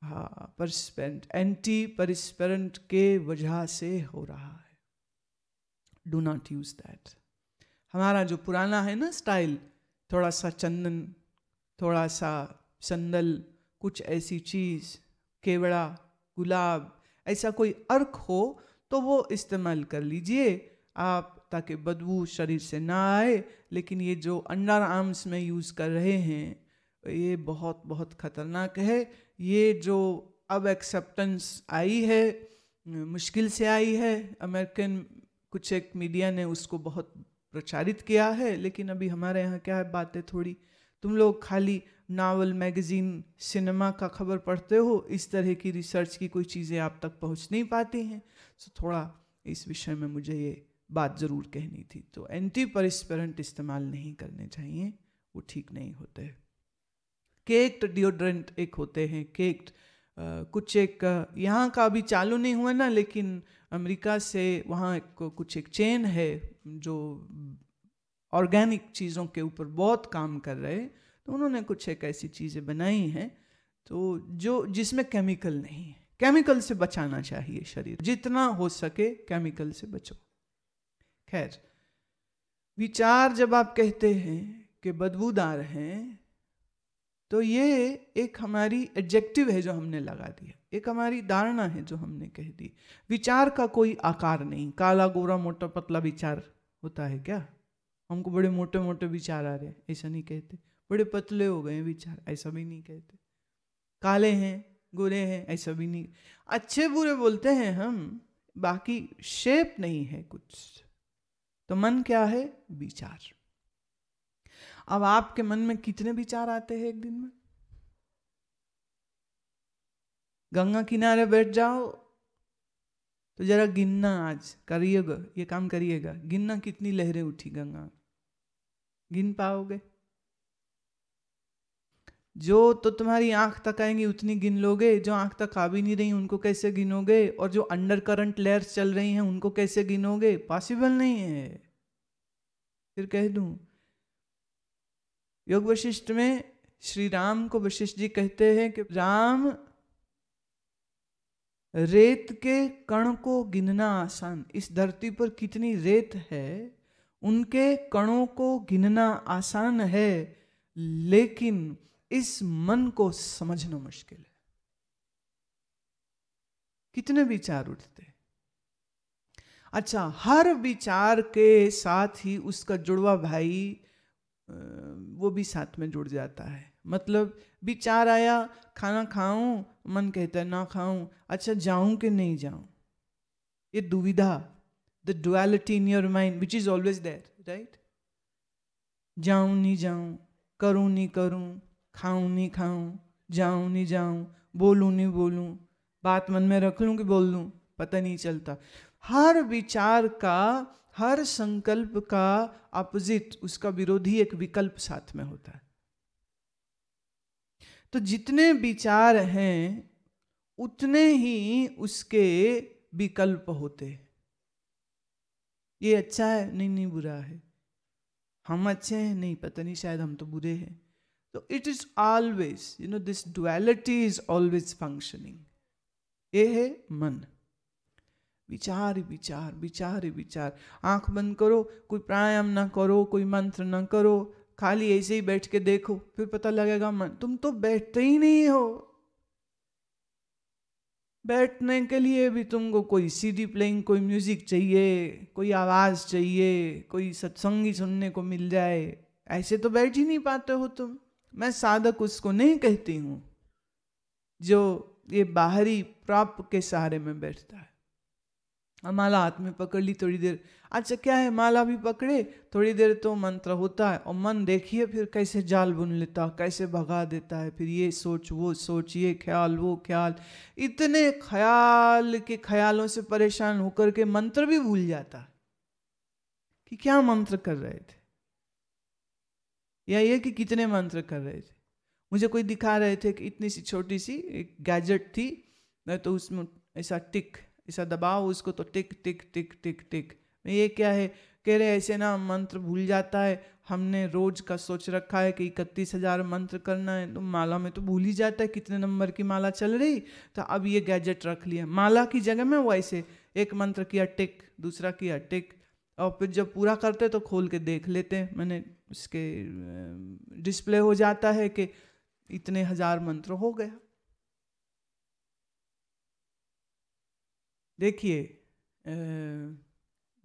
हाँ परिस्परेंट एंटी परिस्परेंट के वजह से हो रहा है डू नॉट यूज दैट हमारा जो पुराना है ना स्टाइल थोड़ा सा चंदन थोड़ा सा संदल कुछ ऐसी चीज़ केवड़ा गुलाब ऐसा कोई अर्क हो तो वो इस्तेमाल कर लीजिए आप ताकि बदबू शरीर से ना आए लेकिन ये जो अंडर आर्म्स में यूज़ कर रहे हैं ये बहुत बहुत ख़तरनाक है ये जो अब एक्सेप्टेंस आई है मुश्किल से आई है अमेरिकन कुछ एक मीडिया ने उसको बहुत प्रचारित किया है लेकिन अभी हमारे यहाँ क्या है बातें थोड़ी तुम लोग खाली नावल मैगज़ीन सिनेमा का खबर पढ़ते हो इस तरह की रिसर्च की कोई चीज़ें आप तक पहुँच नहीं पाती हैं सो तो थोड़ा इस विषय में मुझे ये बात ज़रूर कहनी थी तो एंटी परिस्परेंट इस्तेमाल नहीं करने चाहिए वो ठीक नहीं होते केक्ड डिओड्रेंट एक होते हैं केक्ड कुछ एक यहाँ का अभी चालू नहीं हुआ ना लेकिन अमेरिका से वहाँ एक कुछ एक चेन है जो ऑर्गेनिक चीज़ों के ऊपर बहुत काम कर रहे हैं तो उन्होंने कुछ एक ऐसी चीज़ें बनाई हैं तो जो जिसमें केमिकल नहीं है केमिकल से बचाना चाहिए शरीर जितना हो सके केमिकल से बचो खैर विचार जब आप कहते हैं कि बदबूदार हैं तो ये एक हमारी एडजेक्टिव है जो हमने लगा दिया एक हमारी धारणा है जो हमने कह दी विचार का कोई आकार नहीं काला गोरा मोटा पतला विचार होता है क्या हमको बड़े मोटे मोटे विचार आ रहे हैं ऐसा नहीं कहते बड़े पतले हो गए विचार ऐसा भी नहीं कहते काले हैं गोरे हैं ऐसा भी नहीं अच्छे बुरे बोलते हैं हम बाकी शेप नहीं है कुछ तो मन क्या है विचार अब आपके मन में कितने विचार आते हैं एक दिन में गंगा किनारे बैठ जाओ तो जरा गिनना आज करिएगा ये काम करिएगा गिनना कितनी लहरें उठी गंगा गिन पाओगे जो तो तुम्हारी आंख तक आएंगी उतनी गिन लोगे जो आंख तक आ भी नहीं रही उनको कैसे गिनोगे और जो अंडर करंट लेयर्स चल रही हैं उनको कैसे गिनोगे पॉसिबल नहीं है फिर कह दूं योग वशिष्ठ में श्री राम को वशिष्ठ जी कहते हैं कि राम रेत के कण को गिनना आसान इस धरती पर कितनी रेत है उनके कणों को गिनना आसान है लेकिन इस मन को समझना मुश्किल है कितने विचार उठते अच्छा हर विचार के साथ ही उसका जुड़वा भाई वो भी साथ में जुड़ जाता है मतलब विचार आया खाना खाऊं मन कहता है ना खाऊं अच्छा जाऊं कि नहीं जाऊं ये दुविधा the duality in your mind which is always there right जाऊं नहीं जाऊं करूं नहीं करूं खाऊं नहीं खाऊं जाऊं नहीं जाऊं बोलूं नहीं बोलूं बात मन में रख लूं कि बोल लूं पता नहीं चलता हर विचार का हर संकल्प का अपोजिट उसका विरोधी एक विकल्प साथ में होता है तो जितने विचार हैं उतने ही उसके विकल्प होते हैं ये अच्छा है नहीं नहीं बुरा है हम अच्छे हैं नहीं पता नहीं शायद हम तो बुरे हैं तो it is always you know this duality is always functioning ये है मन विचार विचार विचार विचार आंख बंद करो कोई प्राणायाम ना करो कोई मंत्र ना करो खाली ऐसे ही बैठ के देखो फिर पता लगेगा मन तुम तो बैठते ही नहीं हो बैठने के लिए भी तुमको कोई सीडी प्लेइंग कोई म्यूजिक चाहिए कोई आवाज़ चाहिए कोई सत्संगी सुनने को मिल जाए ऐसे तो बैठ ही नहीं पाते हो तुम मैं साधक उसको नहीं कहती हूँ जो ये बाहरी प्राप्त के सहारे में बैठता है और माला हाथ में पकड़ ली थोड़ी देर अच्छा क्या है माला भी पकड़े थोड़ी देर तो मंत्र होता है और मन देखिए फिर कैसे जाल बुन लेता कैसे भगा देता है फिर ये सोच वो सोच ये ख्याल वो ख्याल इतने ख्याल के ख्यालों से परेशान होकर के मंत्र भी भूल जाता कि क्या मंत्र कर रहे थे या ये कि कितने मंत्र कर रहे थे मुझे कोई दिखा रहे थे कि इतनी सी छोटी सी एक गैजेट थी मैं तो उसमें ऐसा टिक ऐसा दबाओ उसको तो टिक टिक टिक टिक टिक ये क्या है कह रहे ऐसे ना मंत्र भूल जाता है हमने रोज का सोच रखा है कि इकतीस हजार मंत्र करना है तो माला में तो भूल ही जाता है कितने नंबर की माला चल रही तो अब ये गैजेट रख लिया माला की जगह में वैसे एक मंत्र किया टिक दूसरा किया टिक और फिर जब पूरा करते तो खोल के देख लेते हैं मैंने उसके डिस्प्ले हो जाता है कि इतने हजार मंत्र हो गया देखिए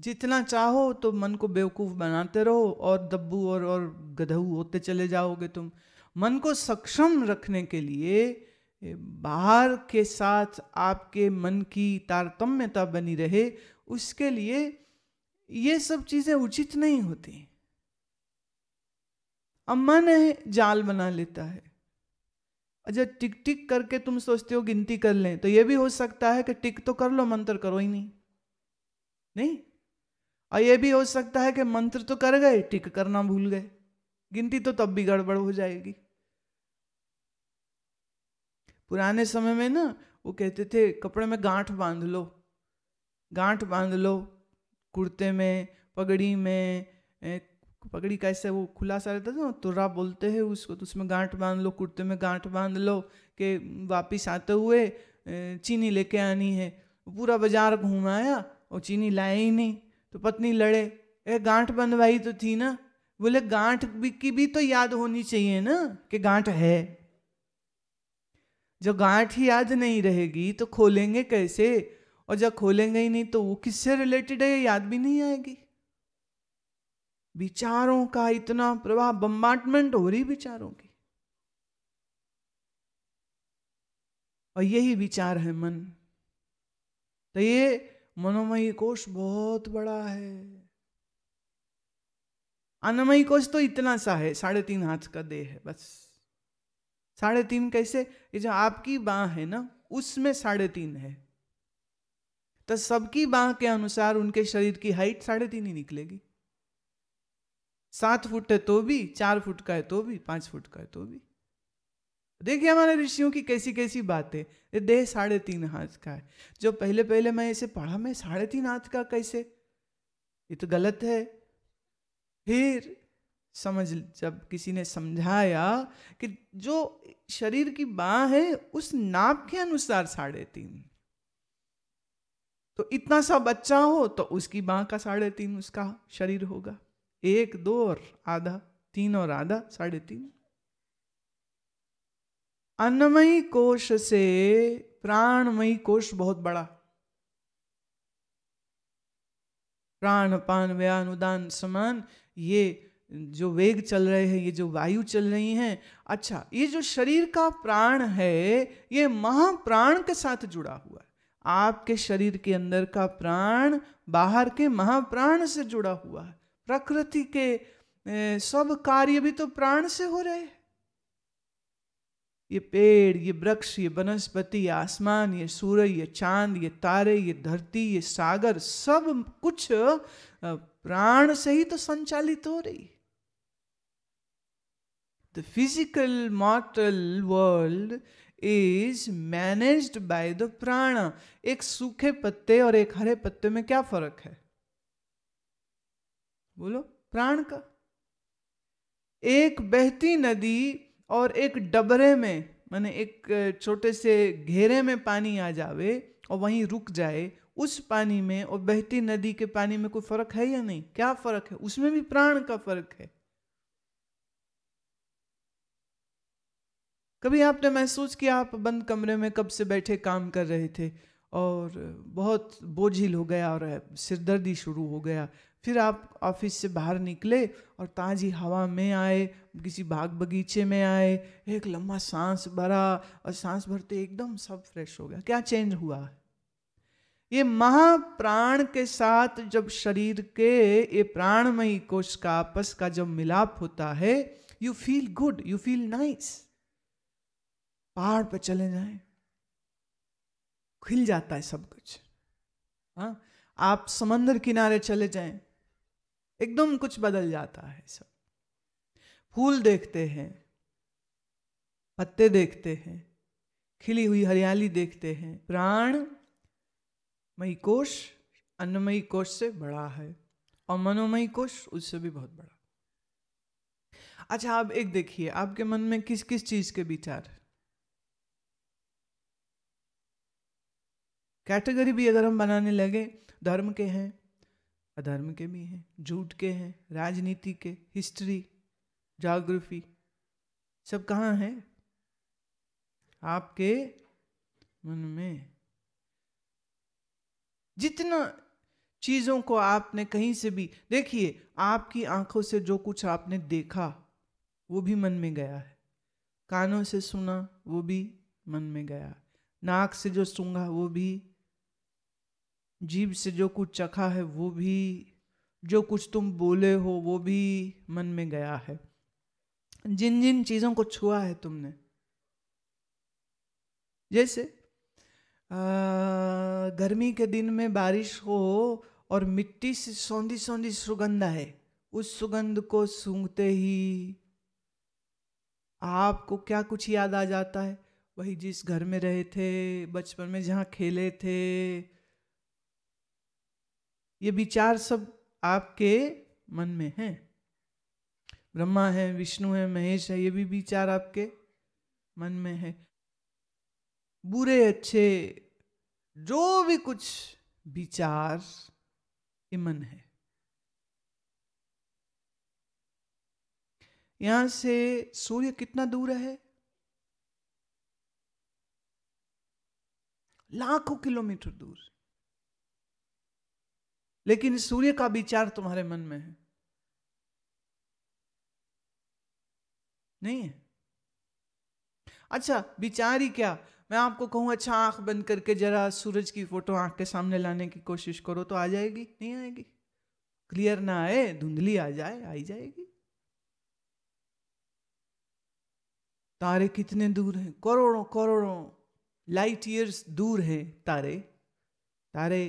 जितना चाहो तो मन को बेवकूफ़ बनाते रहो और दब्बू और और गधहू होते चले जाओगे तुम मन को सक्षम रखने के लिए बाहर के साथ आपके मन की तारतम्यता बनी रहे उसके लिए ये सब चीज़ें उचित नहीं होती अब मन है जाल बना लेता है अच्छा टिक टिक करके तुम सोचते हो गिनती कर लें तो ये भी हो सकता है कि टिक तो कर लो मंत्र करो ही नहीं नहीं और ये भी हो सकता है कि मंत्र तो कर गए टिक करना भूल गए गिनती तो तब भी गड़बड़ हो जाएगी पुराने समय में ना वो कहते थे कपड़े में गांठ बांध लो गांठ बांध लो कुर्ते में पगड़ी में पगड़ी कैसे वो खुला सा रहता था ना तुर्रा तो बोलते हैं उसको तो उसमें गांठ बांध लो कुर्ते में गांठ बांध लो कि वापिस आते हुए चीनी लेके आनी है पूरा बाजार घूमाया और चीनी लाया ही नहीं तो पत्नी लड़े ए गांठ बंधवाई तो थी ना बोले गांठ की भी तो याद होनी चाहिए ना कि गांठ है जब गांठ ही याद नहीं रहेगी तो खोलेंगे कैसे और जब खोलेंगे ही नहीं तो वो किससे रिलेटेड है याद भी नहीं आएगी विचारों का इतना प्रवाह बम्बाटमेंट हो रही विचारों की और यही विचार है मन तो ये मनोमयी कोष बहुत बड़ा है अन्नमयी कोष तो इतना सा है साढ़े तीन हाथ का देह है बस साढ़े तीन कैसे ये जो आपकी बाह है ना उसमें साढ़े तीन है तो सबकी बाह के अनुसार उनके शरीर की हाइट साढ़े तीन ही निकलेगी सात फुट है तो भी चार फुट का है तो भी पांच फुट का है तो भी देखिए हमारे ऋषियों की कैसी कैसी बातें ये देह साढ़े तीन हाथ का है जो पहले पहले मैं इसे पढ़ा मैं साढ़े तीन हाथ का कैसे ये तो गलत है फिर समझ जब किसी ने समझाया कि जो शरीर की बाह है उस नाप के अनुसार साढ़े तीन तो इतना सा बच्चा हो तो उसकी बाह का साढ़े तीन उसका शरीर होगा एक दो और आधा तीन और आधा साढ़े तीन अन्नमयी कोश से प्राणमयी कोश बहुत बड़ा प्राण पान व्यान उदान समान ये जो वेग चल रहे हैं ये जो वायु चल रही हैं अच्छा ये जो शरीर का प्राण है ये महाप्राण के साथ जुड़ा हुआ है आपके शरीर के अंदर का प्राण बाहर के महाप्राण से जुड़ा हुआ है प्रकृति के सब कार्य भी तो प्राण से हो रहे हैं ये पेड़ ये वृक्ष ये वनस्पति ये आसमान ये सूर्य ये चांद ये तारे ये धरती ये सागर सब कुछ प्राण से ही तो संचालित हो रही the physical mortal world is managed by the prana एक सूखे पत्ते और एक हरे पत्ते में क्या फर्क है बोलो प्राण का एक बहती नदी और एक डबरे में माने एक छोटे से घेरे में पानी आ जावे और वहीं रुक जाए उस पानी में और बहती नदी के पानी में कोई फर्क है या नहीं क्या फर्क है उसमें भी प्राण का फर्क है कभी आपने महसूस किया आप बंद कमरे में कब से बैठे काम कर रहे थे और बहुत बोझिल हो गया और सिरदर्दी शुरू हो गया फिर आप ऑफिस से बाहर निकले और ताज़ी हवा में आए किसी बाग बगीचे में आए एक लंबा सांस भरा और सांस भरते एकदम सब फ्रेश हो गया क्या चेंज हुआ है ये महाप्राण के साथ जब शरीर के ये प्राणमयी कोश का आपस का जब मिलाप होता है you feel good you feel nice पहाड़ पर चले जाए खिल जाता है सब कुछ हाँ आप समंदर किनारे चले जाएं एकदम कुछ बदल जाता है सब फूल देखते हैं पत्ते देखते हैं खिली हुई हरियाली देखते हैं प्राण मई कोश अन्नमयी कोश से बड़ा है और मनोमयी कोश उससे भी बहुत बड़ा अच्छा आप एक देखिए आपके मन में किस किस चीज के विचार कैटेगरी भी अगर हम बनाने लगे धर्म के हैं अधर्म के भी हैं झूठ के हैं राजनीति के हिस्ट्री जोग्राफी सब कहाँ है आपके मन में जितना चीजों को आपने कहीं से भी देखिए आपकी आंखों से जो कुछ आपने देखा वो भी मन में गया है कानों से सुना वो भी मन में गया नाक से जो सूंघा वो भी जीभ से जो कुछ चखा है वो भी जो कुछ तुम बोले हो वो भी मन में गया है जिन जिन चीज़ों को छुआ है तुमने जैसे आ, गर्मी के दिन में बारिश हो और मिट्टी से सौंधी सौंधी सुगंध है उस सुगंध को सूंघते ही आपको क्या कुछ याद आ जाता है वही जिस घर में रहे थे बचपन में जहाँ खेले थे ये विचार सब आपके मन में हैं ब्रह्मा है विष्णु है महेश है ये भी विचार आपके मन में है बुरे अच्छे जो भी कुछ विचार ये मन है यहां से सूर्य कितना दूर है लाखों किलोमीटर दूर लेकिन सूर्य का विचार तुम्हारे मन में है नहीं है अच्छा विचार ही क्या मैं आपको कहूं अच्छा आंख बंद करके जरा सूरज की फोटो आंख के सामने लाने की कोशिश करो तो आ जाएगी नहीं आएगी क्लियर ना आए धुंधली आ जाए आई जाएगी तारे कितने दूर हैं करोड़ों करोड़ों लाइट ईयर्स दूर हैं तारे तारे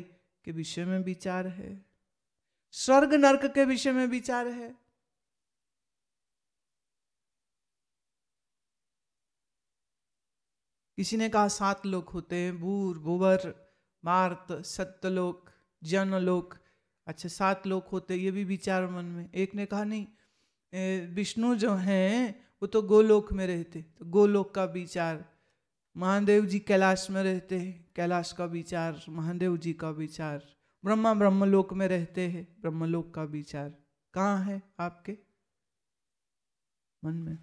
के विषय में विचार है स्वर्ग नरक के विषय में विचार है किसी ने कहा सात लोक होते हैं बूर बुवर मार्त सत्यलोक जनलोक अच्छा सात लोक होते ये भी विचार मन में एक ने कहा नहीं विष्णु जो हैं वो तो गोलोक में रहते तो गोलोक का विचार महादेव जी कैलाश में रहते हैं कैलाश का विचार महादेव जी का विचार ब्रह्मा ब्रह्मलोक में रहते हैं ब्रह्मलोक का विचार कहाँ है आपके मन में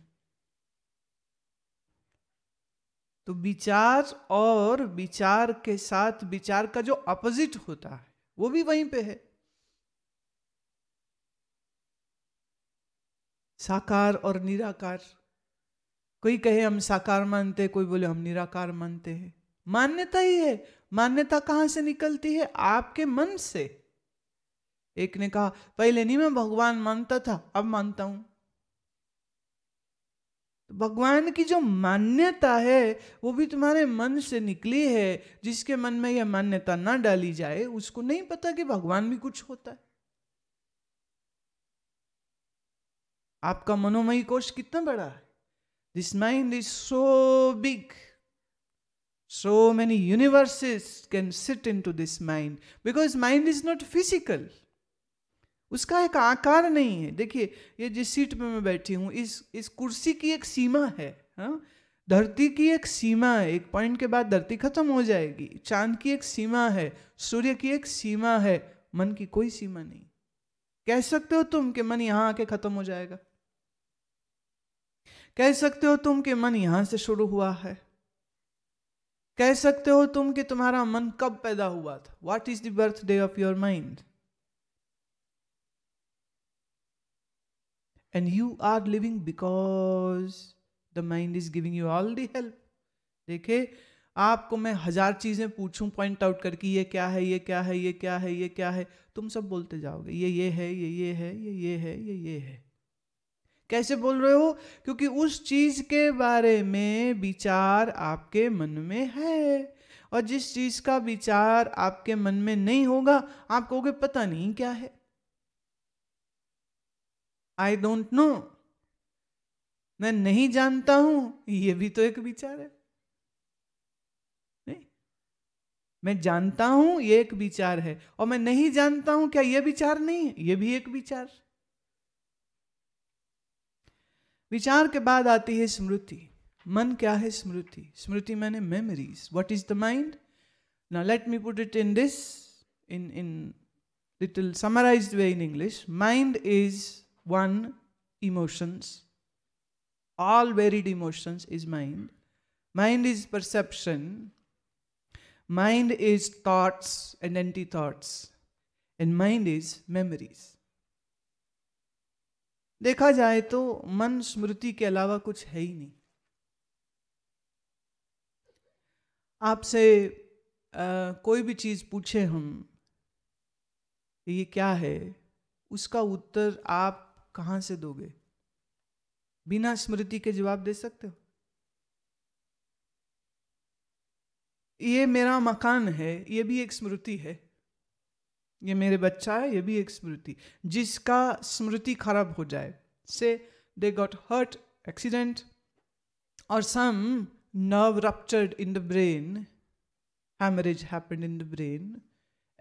तो विचार और विचार के साथ विचार का जो अपोजिट होता है वो भी वहीं पे है साकार और निराकार कोई कहे हम साकार मानते कोई बोले हम निराकार मानते हैं मान्यता ही है मान्यता कहां से निकलती है आपके मन से एक ने कहा पहले नहीं मैं भगवान मानता था अब मानता हूं तो भगवान की जो मान्यता है वो भी तुम्हारे मन से निकली है जिसके मन में यह मान्यता ना डाली जाए उसको नहीं पता कि भगवान भी कुछ होता है आपका मनोमयी कोष कितना बड़ा है this mind is so big so many universes can sit into this mind because mind is not physical उसका एक आकार नहीं है देखिए ये जिस सीट पे मैं बैठी हूँ इस इस कुर्सी की एक सीमा है हाँ? धरती की एक सीमा है एक पॉइंट के बाद धरती खत्म हो जाएगी चांद की एक सीमा है सूर्य की एक सीमा है मन की कोई सीमा नहीं कह सकते हो तुम कि मन यहाँ आके खत्म हो जाएगा कह सकते हो तुम कि मन यहाँ से शुरू हुआ है कह सकते हो तुम कि तुम्हारा मन कब पैदा हुआ था what is the birth day of your mind and you are living because the mind is giving you all the help देखे आपको मैं हजार चीजें पूछूं पॉइंट आउट करके ये क्या है ये क्या है ये क्या है ये क्या है तुम सब बोलते जाओगे ये ये है ये ये है ये ये है ये ये है कैसे बोल रहे हो क्योंकि उस चीज के बारे में विचार आपके मन में है और जिस चीज का विचार आपके मन में नहीं होगा आप कहोगे पता नहीं क्या है आई डोंट नो मैं नहीं जानता हूं ये भी तो एक विचार है नहीं मैं जानता हूं ये एक विचार है और मैं नहीं जानता हूं क्या ये विचार नहीं है ये भी एक विचार है विचार के बाद आती है स्मृति मन क्या है स्मृति स्मृति मैंने memories what is the mind now let me put it in this in in little summarize way in English mind is one emotions all varied emotions is mind mind is perception mind is thoughts and anti thoughts and mind is memories देखा जाए तो मन स्मृति के अलावा कुछ है ही नहीं आपसे कोई भी चीज पूछे हम ये क्या है उसका उत्तर आप कहाँ से दोगे बिना स्मृति के जवाब दे सकते हो ये मेरा मकान है ये भी एक स्मृति है ये मेरे बच्चा है ये भी एक स्मृति जिसका स्मृति खराब हो जाए से दे गॉट हर्ट एक्सीडेंट और some ruptured in the brain haemorrhage happen in the brain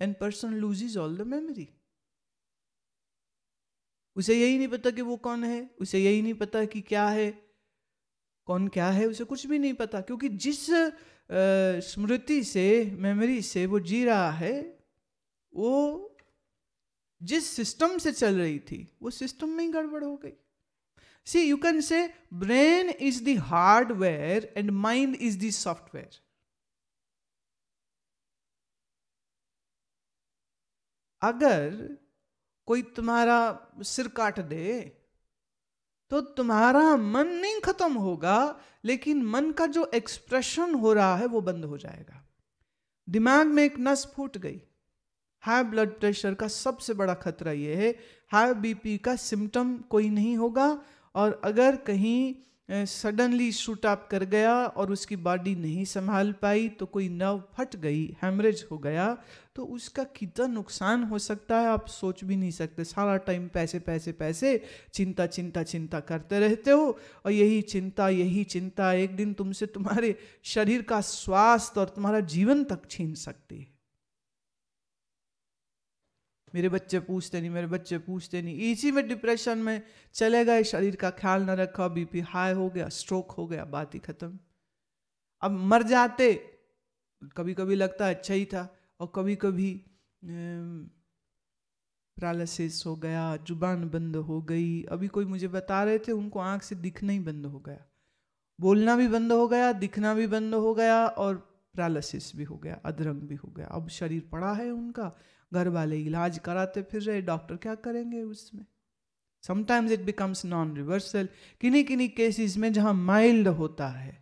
and person lose is all the memory. उसे यही नहीं पता कि वो कौन है उसे यही नहीं पता कि क्या है कौन क्या है उसे कुछ भी नहीं पता क्योंकि जिस स्मृति से मेमोरी से वो जी रहा है वो जिस सिस्टम से चल रही थी वो सिस्टम में ही गड़बड़ हो गई see you can say brain is the hardware and mind is the software अगर कोई तुम्हारा सिर काट दे तो तुम्हारा मन नहीं खत्म होगा लेकिन मन का जो एक्सप्रेशन हो रहा है वो बंद हो जाएगा दिमाग में एक नस फूट गई हाई ब्लड प्रेशर का सबसे बड़ा खतरा ये है हाई बीपी का सिम्टम कोई नहीं होगा और अगर कहीं सडनली शूट अप कर गया और उसकी बॉडी नहीं संभाल पाई तो कोई नव फट गई हेमरेज हो गया तो उसका कितना नुकसान हो सकता है आप सोच भी नहीं सकते सारा टाइम पैसे पैसे पैसे चिंता चिंता चिंता करते रहते हो और यही चिंता यही चिंता एक दिन तुमसे तुम्हारे शरीर का स्वास्थ्य और तुम्हारा जीवन तक छीन सकती है मेरे बच्चे पूछते नहीं मेरे बच्चे पूछते नहीं इसी में डिप्रेशन में चले गए शरीर का ख्याल ना रखा बीपी हाई हो गया स्ट्रोक हो गया बात ही खत्म अब मर जाते कभी कभी लगता अच्छा ही था और कभी कभी प्रालसिस हो गया जुबान बंद हो गई अभी कोई मुझे बता रहे थे उनको आँख से दिखना ही बंद हो गया बोलना भी बंद हो गया दिखना भी बंद हो गया और प्रालसिस भी हो गया अधरंग भी हो गया अब शरीर पड़ा है उनका घर वाले इलाज कराते फिर रहे डॉक्टर क्या करेंगे उसमें sometimes it becomes non reversal किन्हीं किन्हीं केसेस में जहाँ माइल्ड होता है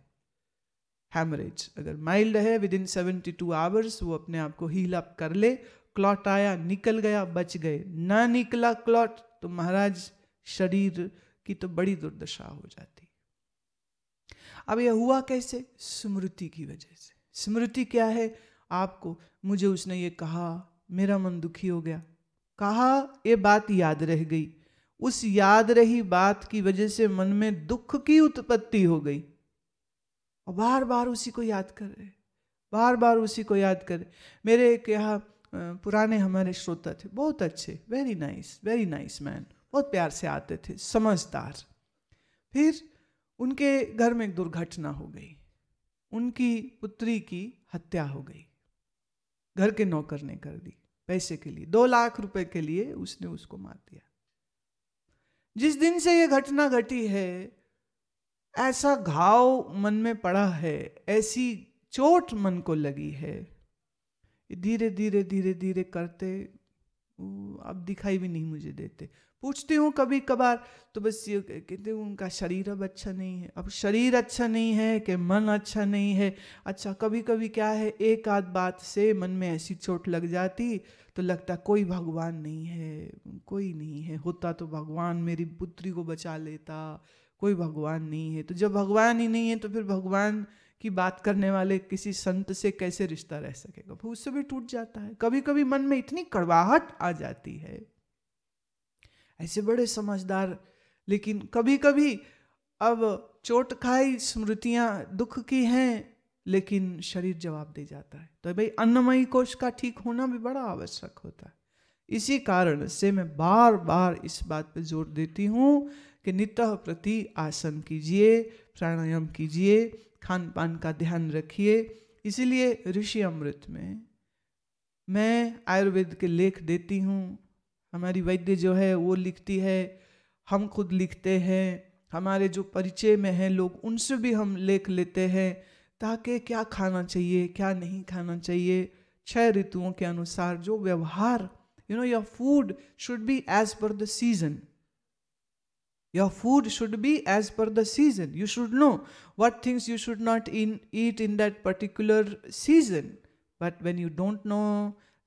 हैमरेज अगर माइल्ड है within seventy two hours वो अपने आप को हील अप कर ले क्लॉट आया निकल गया बच गए ना निकला क्लॉट तो महाराज शरीर की तो बड़ी दुर्दशा हो जाती अब यह हुआ कैसे स्मृति की वजह से स्मृति क्या है आपको मुझे उसने ये कहा मेरा मन दुखी हो गया कहा ये बात याद रह गई उस याद रही बात की वजह से मन में दुख की उत्पत्ति हो गई और बार बार उसी को याद कर रहे बार बार उसी को याद कर मेरे एक यहाँ पुराने हमारे श्रोता थे बहुत अच्छे very nice very nice man बहुत प्यार से आते थे समझदार फिर उनके घर में एक दुर्घटना हो गई उनकी पुत्री की हत्या हो गई घर के नौकर ने कर दी पैसे के लिए दो लाख रुपए के लिए उसने उसको मार दिया जिस दिन से यह घटना घटी है ऐसा घाव मन में पड़ा है ऐसी चोट मन को लगी है धीरे धीरे धीरे धीरे करते अब दिखाई भी नहीं मुझे देते पूछती हूँ कभी कभार तो बस ये कहते हैं उनका शरीर अब अच्छा नहीं है अब शरीर अच्छा नहीं है कि मन अच्छा नहीं है अच्छा कभी कभी क्या है एक आध बात से मन में ऐसी चोट लग जाती तो लगता कोई भगवान नहीं है कोई नहीं है होता तो भगवान मेरी पुत्री को बचा लेता कोई भगवान नहीं है तो जब भगवान ही नहीं है तो फिर भगवान की बात करने वाले किसी संत से कैसे रिश्ता रह सकेगा उससे भी टूट जाता है कभी कभी मन में इतनी कड़वाहट आ जाती है ऐसे बड़े समझदार लेकिन कभी कभी अब चोट खाई स्मृतियाँ दुख की हैं लेकिन शरीर जवाब दे जाता है तो भाई अन्नमयी कोष का ठीक होना भी बड़ा आवश्यक होता है इसी कारण से मैं बार बार इस बात पर जोर देती हूँ कि नित प्रति आसन कीजिए प्राणायाम कीजिए खान पान का ध्यान रखिए इसीलिए ऋषि अमृत में मैं आयुर्वेद के लेख देती हूँ हमारी वैद्य जो है वो लिखती है हम खुद लिखते हैं हमारे जो परिचय में हैं लोग उनसे भी हम लेख लेते हैं ताकि क्या खाना चाहिए क्या नहीं खाना चाहिए छह ऋतुओं के अनुसार जो व्यवहार you know your food should be as per the season your food should be as per the season you should know what things you should not in eat in that particular season but when you don't know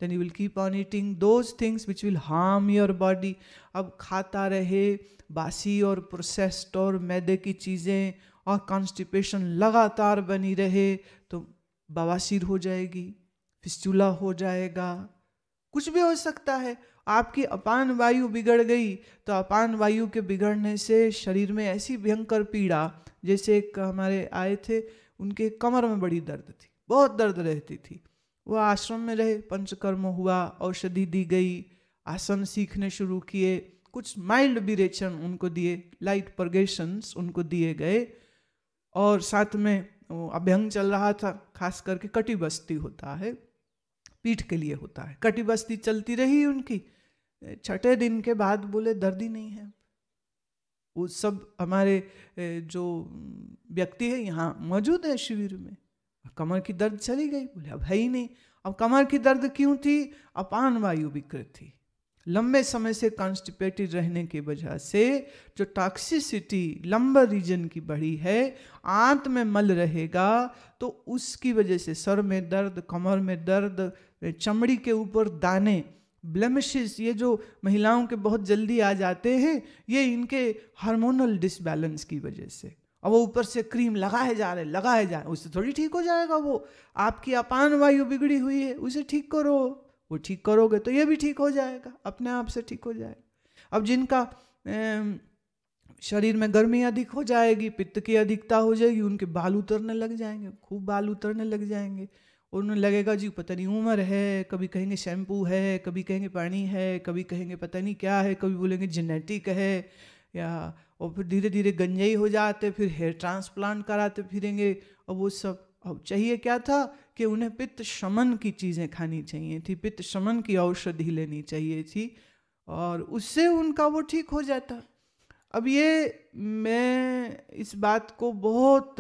then you will keep on eating those things which will harm your body अब खाता रहे बासी और processed और मैदे की चीज़ें और कॉन्स्टिपेशन लगातार बनी रहे तो बवासीर हो जाएगी फिस्चूला हो जाएगा कुछ भी हो सकता है आपकी अपान वायु बिगड़ गई तो अपान वायु के बिगड़ने से शरीर में ऐसी भयंकर पीड़ा जैसे एक हमारे आए थे उनके कमर में बड़ी दर्द थी बहुत दर्द रहती थी वह आश्रम में रहे पंचकर्म हुआ औषधि दी गई आसन सीखने शुरू किए कुछ माइल्ड विरेचन उनको दिए लाइट परगेशंस उनको दिए गए और साथ में अभ्यंग चल रहा था खास करके कटी बस्ती होता है पीठ के लिए होता है कटी बस्ती चलती रही उनकी छठे दिन के बाद बोले दर्द ही नहीं है वो सब हमारे जो व्यक्ति है यहाँ मौजूद है शिविर में कमर की दर्द चली गई बोले अब है ही नहीं अब कमर की दर्द क्यों थी अपान वायु विकृत थी लंबे समय से कॉन्स्टिपेटेड रहने की वजह से जो टॉक्सिसिटी लंबा रीजन की बढ़ी है आंत में मल रहेगा तो उसकी वजह से सर में दर्द कमर में दर्द चमड़ी के ऊपर दाने ब्लमिशेस ये जो महिलाओं के बहुत जल्दी आ जाते हैं ये इनके हार्मोनल डिसबैलेंस की वजह से अब वो ऊपर से क्रीम लगाए जा रहे लगाए जा रहे उससे थोड़ी ठीक हो जाएगा वो आपकी अपान वायु बिगड़ी हुई है उसे ठीक करो वो ठीक करोगे तो ये भी ठीक हो जाएगा अपने आप से ठीक हो जाएगा अब जिनका ए, शरीर में गर्मी अधिक हो जाएगी पित्त की अधिकता हो जाएगी उनके बाल उतरने लग जाएंगे खूब बाल उतरने लग जाएंगे और उन्हें लगेगा जी पता नहीं उम्र है कभी कहेंगे शैम्पू है कभी कहेंगे पानी है कभी कहेंगे पता नहीं क्या है कभी बोलेंगे जेनेटिक है या और फिर धीरे धीरे गंजई हो जाते फिर हेयर ट्रांसप्लांट कराते फिरेंगे और वो सब अब चाहिए क्या था कि उन्हें पित्त शमन की चीज़ें खानी चाहिए थी पित्त शमन की औषधि लेनी चाहिए थी और उससे उनका वो ठीक हो जाता अब ये मैं इस बात को बहुत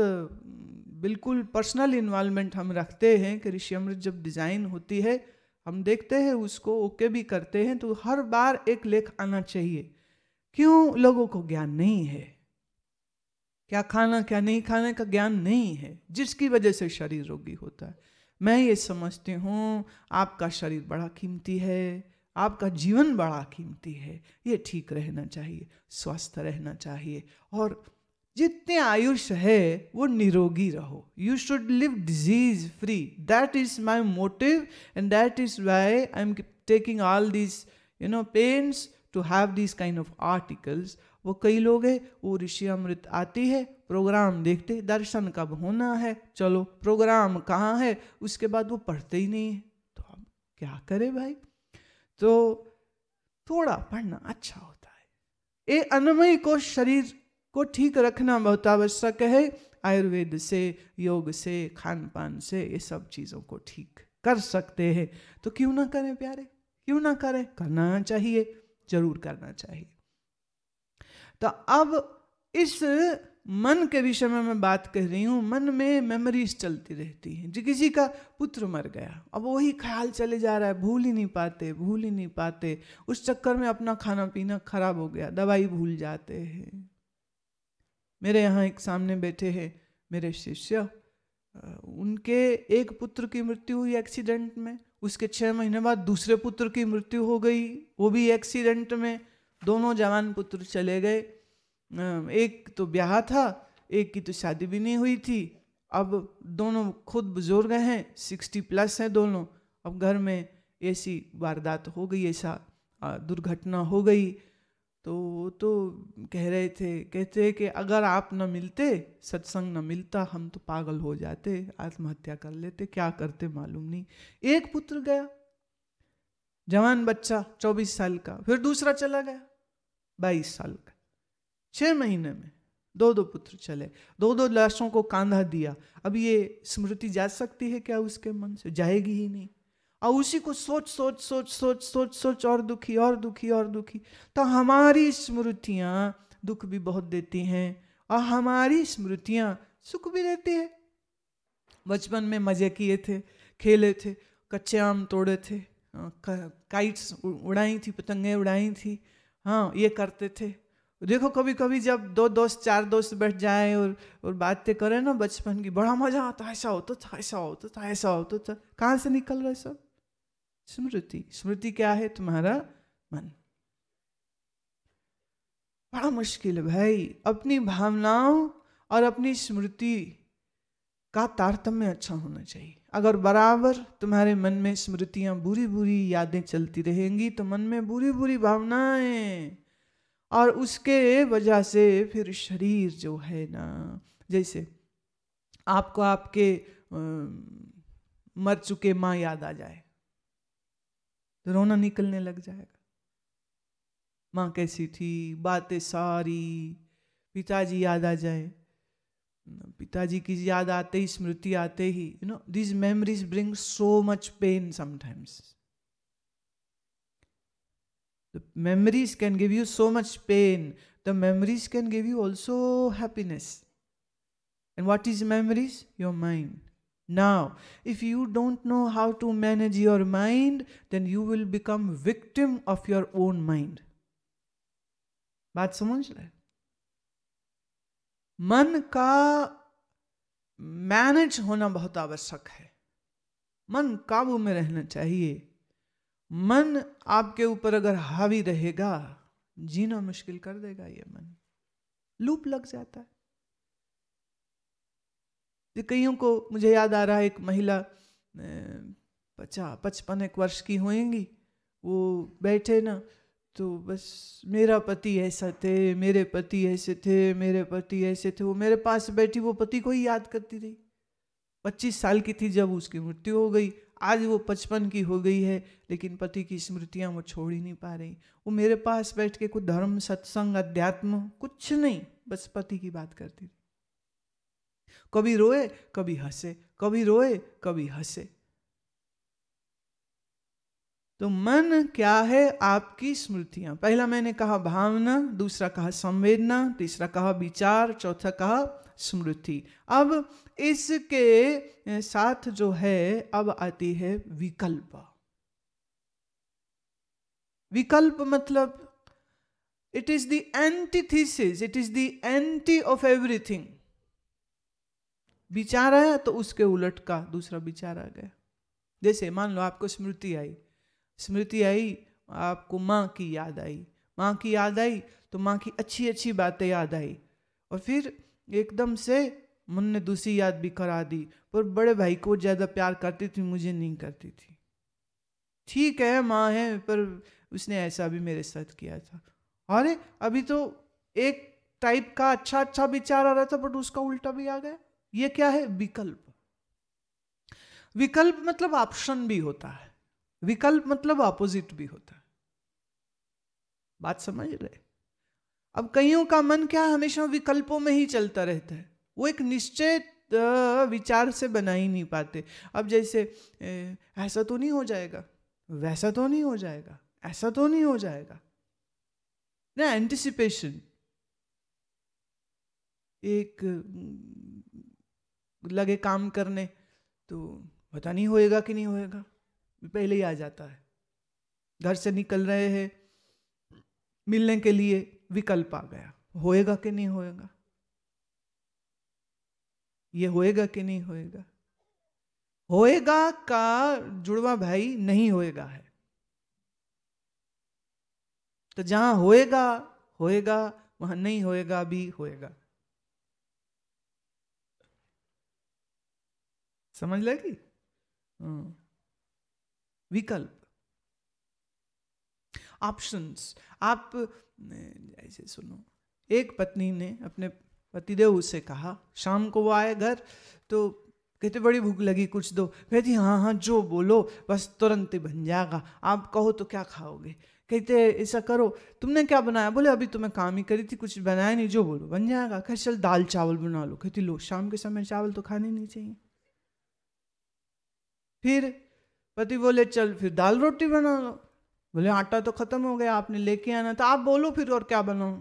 बिल्कुल पर्सनल इन्वॉल्वमेंट हम रखते हैं कि ऋषि अमृत जब डिज़ाइन होती है हम देखते हैं उसको ओके भी करते हैं तो हर बार एक लेख आना चाहिए क्यों लोगों को ज्ञान नहीं है क्या खाना क्या नहीं खाने का ज्ञान नहीं है जिसकी वजह से शरीर रोगी होता है मैं ये समझती हूँ आपका शरीर बड़ा कीमती है आपका जीवन बड़ा कीमती है ये ठीक रहना चाहिए स्वस्थ रहना चाहिए और जितने आयुष है वो निरोगी रहो you should live disease free that is my motive and that is why I am taking all this you know pains to have this kind of articles वो कई लोग हैं वो ऋषि अमृत आती है प्रोग्राम देखते दर्शन कब होना है चलो प्रोग्राम कहाँ है उसके बाद वो पढ़ते ही नहीं है तो अब क्या करें भाई तो थोड़ा पढ़ना अच्छा होता है ये अनमय को शरीर को ठीक रखना बहुत आवश्यक है आयुर्वेद से योग से खान पान से ये सब चीज़ों को ठीक कर सकते हैं तो क्यों ना करें प्यारे क्यों ना करें करना चाहिए जरूर करना चाहिए तो अब इस मन के विषय में मैं बात कर रही हूँ मन में मेमोरीज चलती रहती हैं जो किसी का पुत्र मर गया अब वही ख्याल चले जा रहा है भूल ही नहीं पाते भूल ही नहीं पाते उस चक्कर में अपना खाना पीना खराब हो गया दवाई भूल जाते हैं मेरे यहाँ एक सामने बैठे हैं मेरे शिष्य उनके एक पुत्र की मृत्यु हुई एक्सीडेंट में उसके छः महीने बाद दूसरे पुत्र की मृत्यु हो गई वो भी एक्सीडेंट में दोनों जवान पुत्र चले गए एक तो ब्याह था एक की तो शादी भी नहीं हुई थी अब दोनों खुद बुजुर्ग हैं सिक्सटी प्लस हैं दोनों अब घर में ऐसी वारदात हो गई ऐसा दुर्घटना हो गई तो वो तो कह रहे थे कहते कि अगर आप न मिलते सत्संग न मिलता हम तो पागल हो जाते आत्महत्या कर लेते क्या करते मालूम नहीं एक पुत्र गया जवान बच्चा चौबीस साल का फिर दूसरा चला गया बाईस साल का छः महीने में दो दो पुत्र चले दो दो लाशों को कांधा दिया अब ये स्मृति जा सकती है क्या उसके मन से जाएगी ही नहीं और उसी को सोच सोच सोच सोच सोच सोच और दुखी और दुखी और दुखी तो हमारी स्मृतियाँ दुख भी बहुत देती हैं और हमारी स्मृतियाँ सुख भी देती है बचपन में मज़े किए थे खेले थे कच्चे आम तोड़े थे काइट्स उड़ाई थी पतंगे उड़ाई थी हाँ ये करते थे देखो कभी कभी जब दो दोस्त चार दोस्त बैठ जाए और और बातें करें ना बचपन की बड़ा मजा आता ऐसा होता था ऐसा होता था ऐसा होता था कहाँ से निकल रहा है सब स्मृति स्मृति क्या है तुम्हारा मन बड़ा मुश्किल है भाई अपनी भावनाओं और अपनी स्मृति का तारतम्य अच्छा होना चाहिए अगर बराबर तुम्हारे मन में स्मृतियां बुरी बुरी यादें चलती रहेंगी तो मन में बुरी बुरी भावनाएं और उसके वजह से फिर शरीर जो है ना जैसे आपको आपके मर चुके माँ याद आ जाए तो रोना निकलने लग जाएगा माँ कैसी थी बातें सारी पिताजी याद आ जाए पिताजी की याद आते ही स्मृति आते ही you know these memories bring so much pain sometimes the memories can give you so much pain the memories can give you also happiness and what is memories your mind Now, if you don't know how to manage your mind, then you will become victim of your own mind. बात समझ ले मन का manage होना बहुत आवश्यक है मन काबू में रहना चाहिए मन आपके ऊपर अगर हावी रहेगा जीना मुश्किल कर देगा ये मन लूप लग जाता है जो कईयों को मुझे याद आ रहा है एक महिला पचा पचपन एक वर्ष की होएंगी वो बैठे ना तो बस मेरा पति ऐसा थे मेरे पति ऐसे थे मेरे पति ऐसे थे वो मेरे पास बैठी वो पति को ही याद करती रही पच्चीस साल की थी जब उसकी मृत्यु हो गई आज वो पचपन की हो गई है लेकिन पति की स्मृतियाँ वो छोड़ ही नहीं पा रही वो मेरे पास बैठ के कुछ धर्म सत्संग अध्यात्म कुछ नहीं बस पति की बात करती थी कभी रोए कभी हंसे कभी रोए कभी हंसे तो मन क्या है आपकी स्मृतियां पहला मैंने कहा भावना दूसरा कहा संवेदना तीसरा कहा विचार चौथा कहा स्मृति अब इसके साथ जो है अब आती है विकल्प विकल्प मतलब it is the antithesis it is the anti of everything विचार आया तो उसके उलट का दूसरा विचार आ गया जैसे मान लो आपको स्मृति आई स्मृति आई आपको माँ की याद आई माँ की याद आई तो माँ की अच्छी अच्छी बातें याद आई और फिर एकदम से मन ने दूसरी याद भी करा दी पर बड़े भाई को ज़्यादा प्यार करती थी मुझे नहीं करती थी ठीक है माँ है पर उसने ऐसा भी मेरे साथ किया था अरे अभी तो एक टाइप का अच्छा अच्छा विचार आ रहा था बट उसका उल्टा भी आ गया ये क्या है विकल्प विकल्प मतलब ऑप्शन भी होता है विकल्प मतलब ऑपोजिट भी होता है बात समझ रहे अब कईयों का मन क्या हमेशा विकल्पों में ही चलता रहता है वो एक निश्चित विचार से बना ही नहीं पाते अब जैसे ऐसा तो नहीं हो जाएगा वैसा तो नहीं हो जाएगा ऐसा तो नहीं हो जाएगा ना एंटिसिपेशन एक लगे काम करने तो पता नहीं होएगा कि नहीं होएगा पहले ही आ जाता है घर से निकल रहे हैं मिलने के लिए विकल्प आ गया होएगा कि नहीं होएगा ये होएगा कि नहीं होएगा होएगा का जुड़वा भाई नहीं होएगा है तो जहां होएगा होएगा वहां नहीं होएगा भी होएगा समझ लगी हाँ। विकल्प ऑप्शंस आप ऐसे सुनो एक पत्नी ने अपने पतिदेव उसे कहा शाम को वो आए घर तो कहते बड़ी भूख लगी कुछ दो कहती हाँ हाँ जो बोलो बस तुरंत ही बन जाएगा आप कहो तो क्या खाओगे कहते ऐसा करो तुमने क्या बनाया बोले अभी तुम्हें तो काम ही करी थी कुछ बनाया नहीं जो बोलो बन जाएगा कह चल दाल चावल बना लो कहती लो शाम के समय चावल तो खाने नहीं चाहिए फिर पति बोले चल फिर दाल रोटी बना लो बोले आटा तो ख़त्म हो गया आपने लेके आना था तो आप बोलो फिर और क्या बनाऊँ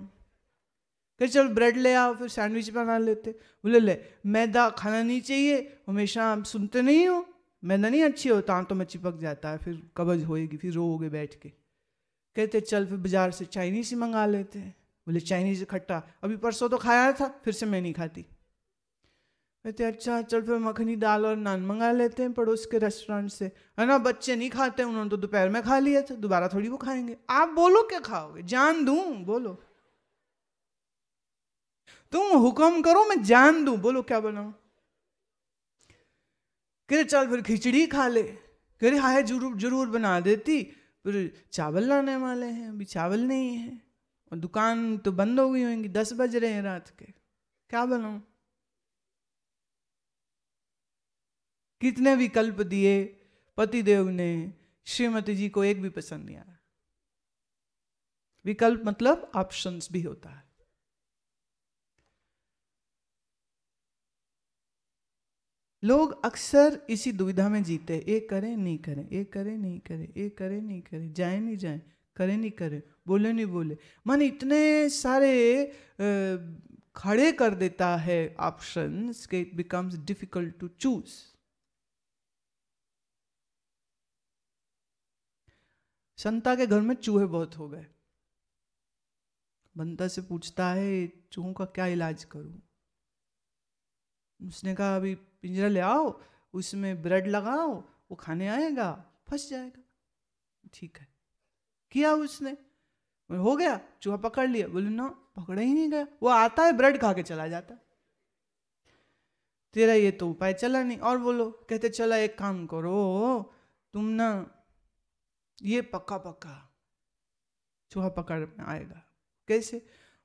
कहे चल ब्रेड ले आओ फिर सैंडविच बना लेते बोले ले मैदा खाना नहीं चाहिए हमेशा आप सुनते नहीं हो मैदा नहीं अच्छी होता तो में चिपक जाता है फिर कब्ज होएगी फिर रोओगे बैठ के कहते चल फिर बाजार से चाइनीज़ ही मंगा लेते हैं बोले चाइनीज़ खट्टा अभी परसों तो खाया था फिर से मैं नहीं खाती कहते अच्छा चल फिर मखनी दाल और नान मंगा लेते हैं पड़ोस के रेस्टोरेंट से है ना बच्चे नहीं खाते उन्होंने तो दोपहर में खा लिया था दोबारा थोड़ी वो खाएंगे आप बोलो क्या खाओगे जान दू बोलो तुम हुक्म करो मैं जान दू बोलो क्या बनाओ कह चल फिर खिचड़ी खा ले कह हाय जरूर जरूर बना देती फिर चावल लाने वाले हैं अभी चावल नहीं है और दुकान तो बंद हो गई होंगी दस बज रहे हैं रात के क्या बनाऊं कितने विकल्प दिए पतिदेव ने श्रीमती जी को एक भी पसंद नहीं आया विकल्प मतलब ऑप्शंस भी होता है लोग अक्सर इसी दुविधा में जीते ये करें नहीं करें एक करें नहीं करें एक करें नहीं करें जाए नहीं जाए करें नहीं करें बोले नहीं बोले मन इतने सारे खड़े कर देता है ऑप्शंस के it becomes difficult to choose Santa के घर में चूहे बहुत हो गए बंता से पूछता है चूहों का क्या इलाज करूं उसने कहा अभी पिंजरा ले आओ उसमें ब्रेड लगाओ वो खाने आएगा फंस जाएगा ठीक है किया उसने हो गया चूहा पकड़ लिया बोले ना पकड़ा ही नहीं गया वो आता है ब्रेड खा के चला जाता तेरा ये तो उपाय चला नहीं और बोलो कहते चला एक काम करो तुम ना ये पक्का पक्का चूहा पकड़ में आएगा कैसे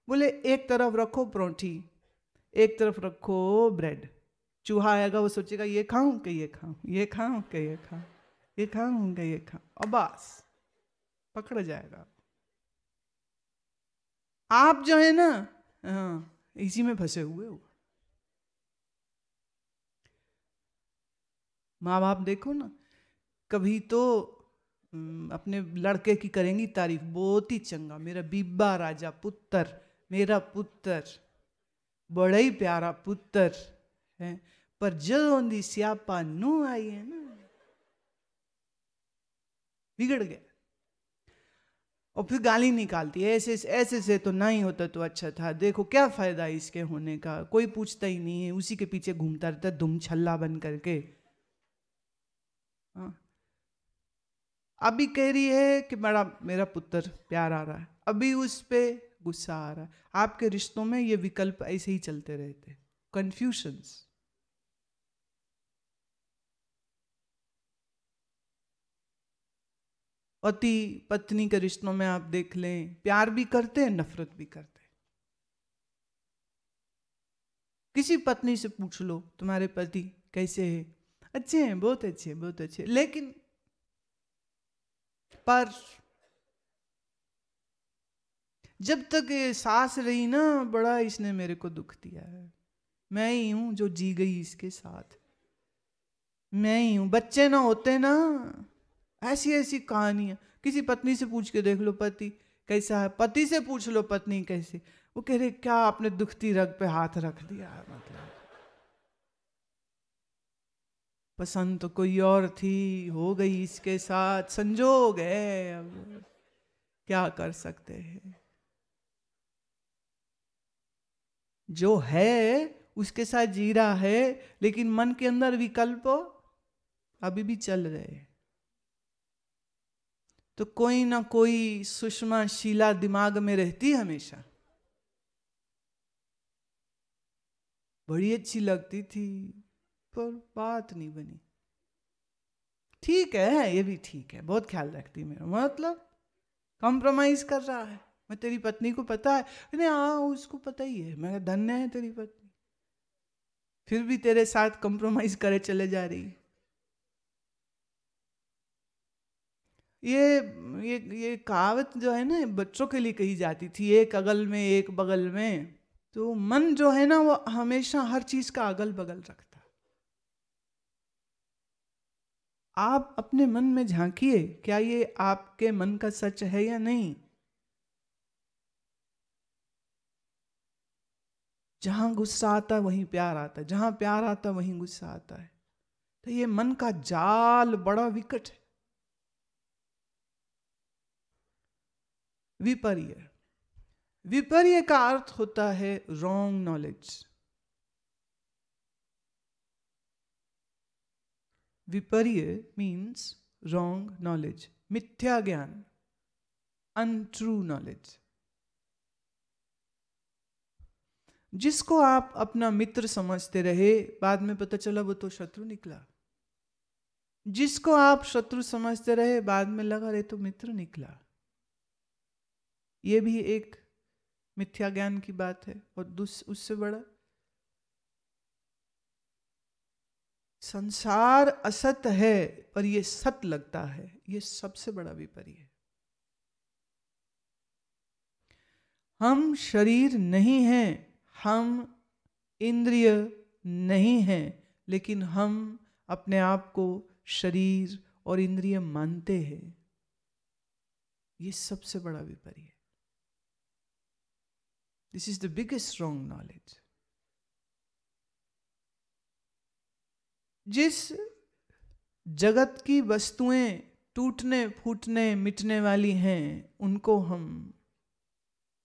बोले एक तरफ रखो परोठी एक तरफ रखो ब्रेड चूहा आएगा वो सोचेगा ये खाऊं कि ये खाऊं ये खाऊं कि ये खाऊं ये खाऊं कि ये खाऊं और बस पकड़ जाएगा आप जो है ना हाँ इसी में फंसे हुए हो माँ बाप देखो ना कभी तो हम्म, अपने लड़के की करेंगी तारीफ बहुत ही चंगा मेरा बीबा राजा पुत्र मेरा पुत्र बड़ा ही प्यारा पुत्र है पर जल की स्यापा नू आई है ना बिगड़ गया और फिर गाली निकालती है ऐसे ऐसे से तो नहीं होता तो अच्छा था देखो क्या फ़ायदा इसके होने का कोई पूछता ही नहीं है उसी के पीछे घूमता रहता दुम छल्ला बन करके अभी कह रही है कि मेरा मेरा पुत्र प्यार आ रहा है अभी उस पर गुस्सा आ रहा है आपके रिश्तों में ये विकल्प ऐसे ही चलते रहते कन्फ्यूशंस पति पत्नी के रिश्तों में आप देख लें प्यार भी करते हैं नफरत भी करते हैं किसी पत्नी से पूछ लो तुम्हारे पति कैसे है अच्छे हैं बहुत अच्छे बहुत अच्छे लेकिन पर जब तक ये सांस रही ना बड़ा इसने मेरे को दुख दिया है मैं ही हूं जो जी गई इसके साथ मैं ही हूं बच्चे ना होते ना ऐसी ऐसी कहानियां किसी पत्नी से पूछ के देख लो पति कैसा है पति से पूछ लो पत्नी कैसी वो कह रहे क्या आपने दुखती रग पे हाथ रख दिया है मतलब पसंद तो कोई और थी हो गई इसके साथ संजोग है अब क्या कर सकते हैं जो है उसके साथ जीरा है लेकिन मन के अंदर विकल्प अभी भी चल रहे तो कोई ना कोई सुषमा शीला दिमाग में रहती हमेशा बड़ी अच्छी लगती थी पर बात नहीं बनी ठीक है ये भी ठीक है बहुत ख्याल रखती मेरा मतलब कॉम्प्रोमाइज कर रहा है मैं तेरी पत्नी को पता है अरे हाँ उसको पता ही है मैं धन्य है तेरी पत्नी फिर भी तेरे साथ कॉम्प्रोमाइज करे चले जा रही है ये ये ये कहावत जो है ना बच्चों के लिए कही जाती थी एक अगल में एक बगल में तो मन जो है ना वो हमेशा हर चीज़ का अगल बगल रखता आप अपने मन में झांकिए क्या ये आपके मन का सच है या नहीं जहां गुस्सा आता है वहीं प्यार आता है जहां प्यार आता है वहीं गुस्सा आता है तो ये मन का जाल बड़ा विकट है विपर्य विपर्य का अर्थ होता है रॉन्ग नॉलेज विपर्य मीन्स रॉन्ग नॉलेज मिथ्या ज्ञान अनट्रू नॉलेज जिसको आप अपना मित्र समझते रहे बाद में पता चला वो तो शत्रु निकला जिसको आप शत्रु समझते रहे बाद में लगा रे तो मित्र निकला ये भी एक मिथ्या ज्ञान की बात है और उससे बड़ा संसार असत है पर यह सत लगता है ये सबसे बड़ा विपरी है हम शरीर नहीं हैं हम इंद्रिय नहीं हैं लेकिन हम अपने आप को शरीर और इंद्रिय मानते हैं ये सबसे बड़ा विपरी है this is the biggest wrong knowledge जिस जगत की वस्तुएं टूटने फूटने मिटने वाली हैं उनको हम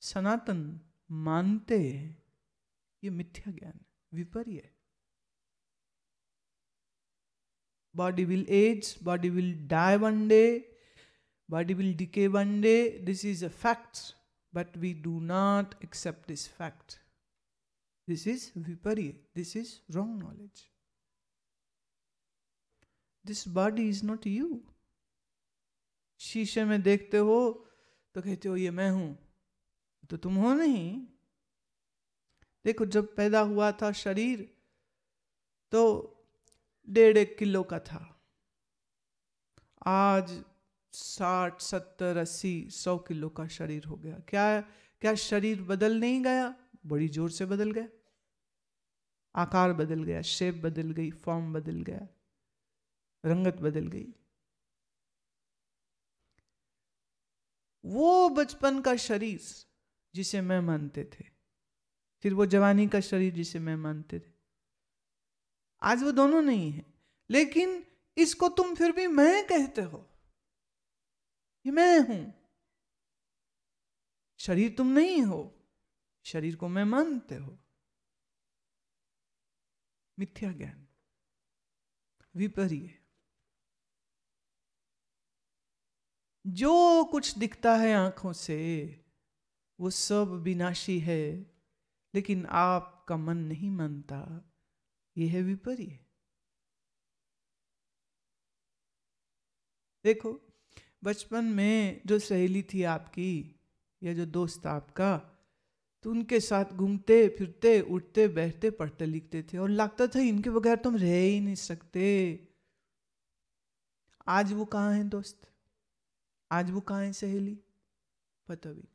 सनातन मानते ये मिथ्या ज्ञान विपर्य body will age body will die one day body will decay one day this is a fact but we do not accept this fact this is विपर्य this is wrong knowledge this body is not you शीशे में देखते हो तो कहते हो ये मैं हूं तो तुम हो नहीं देखो जब पैदा हुआ था शरीर तो डेढ़ एक किलो का था आज साठ सत्तर अस्सी सौ किलो का शरीर हो गया क्या क्या शरीर बदल नहीं गया बड़ी जोर से बदल गया आकार बदल गया शेप बदल गई फॉर्म बदल गया रंगत बदल गई वो बचपन का शरीर जिसे मैं मानते थे फिर वो जवानी का शरीर जिसे मैं मानते थे आज वो दोनों नहीं है लेकिन इसको तुम फिर भी मैं कहते हो ये मैं हूं शरीर तुम नहीं हो शरीर को मैं मानते हो मिथ्या ज्ञान विपरीय जो कुछ दिखता है आंखों से वो सब विनाशी है लेकिन आपका मन नहीं मानता यह है विपरीय देखो बचपन में जो सहेली थी आपकी या जो दोस्त आपका तो उनके साथ घूमते फिरते उठते बैठते पढ़ते लिखते थे और लगता था इनके बगैर तुम तो रह ही नहीं सकते आज वो कहाँ हैं दोस्त आज वो कहा है सहेली पता भी नहीं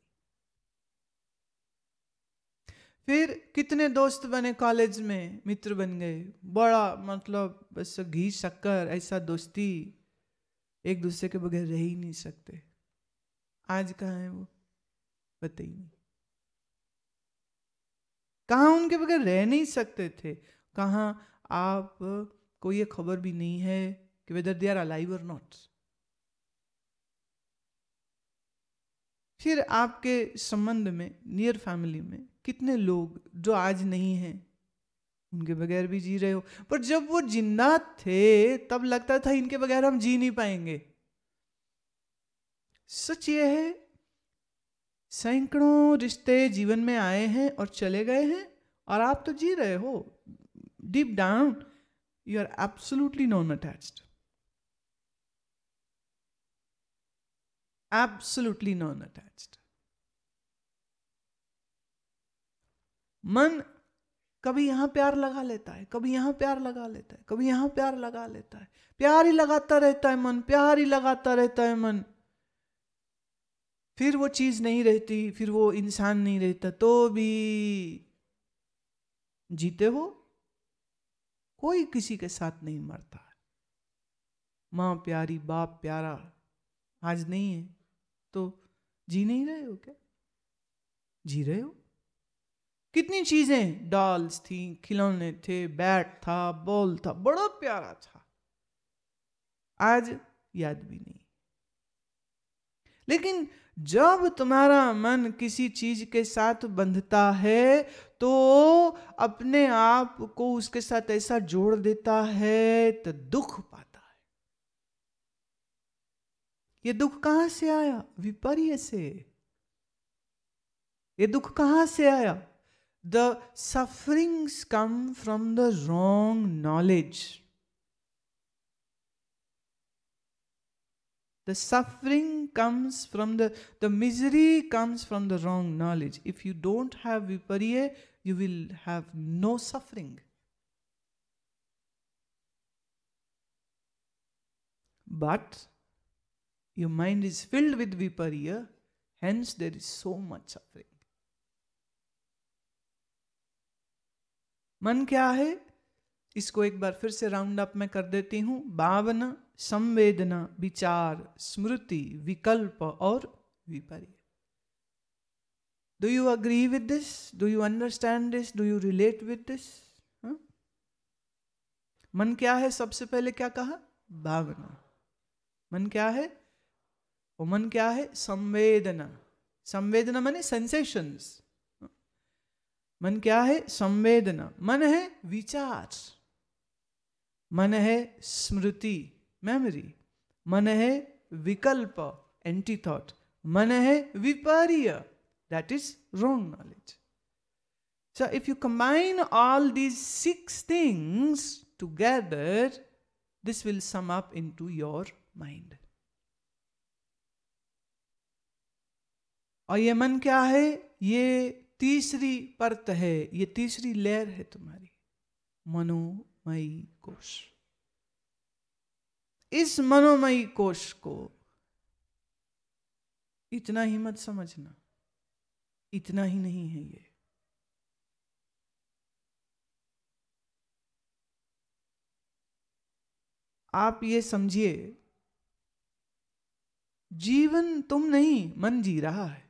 फिर कितने दोस्त बने कॉलेज में मित्र बन गए बड़ा मतलब बस घी शक्कर ऐसा दोस्ती एक दूसरे के बगैर रह ही नहीं सकते आज कहा है वो पता ही नहीं कहा उनके बगैर रह नहीं सकते थे कहा आप को ये खबर भी नहीं है कि वेदर दे आर अलाइव और नॉट फिर आपके संबंध में नियर फैमिली में कितने लोग जो आज नहीं हैं उनके बगैर भी जी रहे हो पर जब वो जिंदा थे तब लगता था इनके बगैर हम जी नहीं पाएंगे सच ये है सैकड़ों रिश्ते जीवन में आए हैं और चले गए हैं और आप तो जी रहे हो deep down you are absolutely non attached absolutely non attached मन कभी यहां प्यार लगा लेता है कभी यहां प्यार लगा लेता है कभी यहां प्यार लगा लेता है प्यार ही लगाता रहता है मन प्यार ही लगाता रहता है मन फिर वो चीज नहीं रहती फिर वो इंसान नहीं रहता तो भी जीते हो कोई किसी के साथ नहीं मरता माँ प्यारी बाप प्यारा आज नहीं है तो जी नहीं रहे हो क्या जी रहे हो कितनी चीजें डॉल्स थी खिलौने थे बैट था बॉल था बड़ा प्यारा था आज याद भी नहीं लेकिन जब तुम्हारा मन किसी चीज के साथ बंधता है तो अपने आप को उसके साथ ऐसा जोड़ देता है तो दुख पाता ये दुख कहां से आया विपर्य से ये दुख कहां से आया the sufferings come from the wrong knowledge The suffering comes from the, the misery comes from the wrong knowledge. If you don't have viparya, you will have no suffering. But Your mind is filled with viparya, hence there is so much suffering. मन क्या है इसको एक बार फिर से round up में कर देती हूं भावना संवेदना विचार स्मृति विकल्प और विपर्य do you agree with this do you understand this do you relate with this मन क्या है सबसे पहले क्या कहा भावना मन क्या है वो मन क्या है संवेदना संवेदना माने सेंसेशंस मन क्या है संवेदना मन है विचार मन है स्मृति मेमोरी मन है विकल्प एंटी थॉट मन है विपर्य that is wrong knowledge so if you combine all these six things together this will sum up into your mind और ये मन क्या है ये तीसरी परत है ये तीसरी लेयर है तुम्हारी मनोमयी कोश इस मनोमयी कोश को इतना ही मत समझना इतना ही नहीं है ये आप ये समझिए जीवन तुम नहीं मन जी रहा है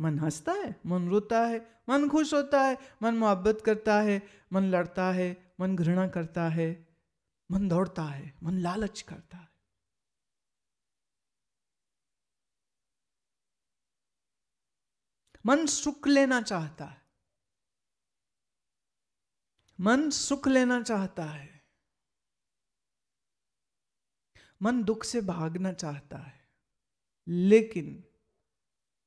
मन हंसता है मन रोता है मन खुश होता है मन मोहब्बत करता है मन लड़ता है मन घृणा करता है मन दौड़ता है मन लालच करता है मन सुख लेना चाहता है मन सुख लेना चाहता है मन दुख से भागना चाहता है लेकिन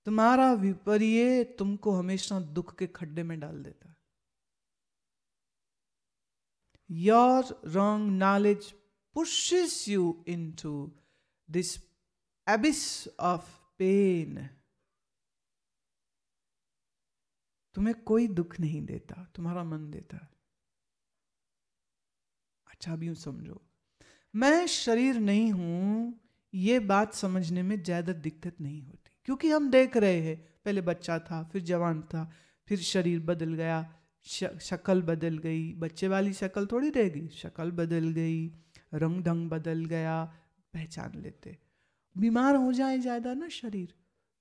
तुम्हारा विपरीय तुमको हमेशा दुख के खड्डे में डाल देता है wrong knowledge knowledge you into this abyss of pain तुम्हें कोई दुख नहीं देता तुम्हारा मन देता है अच्छा भी समझो मैं शरीर नहीं हूं ये बात समझने में ज्यादा दिक्कत नहीं होती क्योंकि हम देख रहे हैं पहले बच्चा था फिर जवान था फिर शरीर बदल गया शक्ल बदल गई बच्चे वाली शक्ल थोड़ी रह गई शक्ल बदल गई रंग ढंग बदल गया पहचान लेते बीमार हो जाए ज़्यादा ना शरीर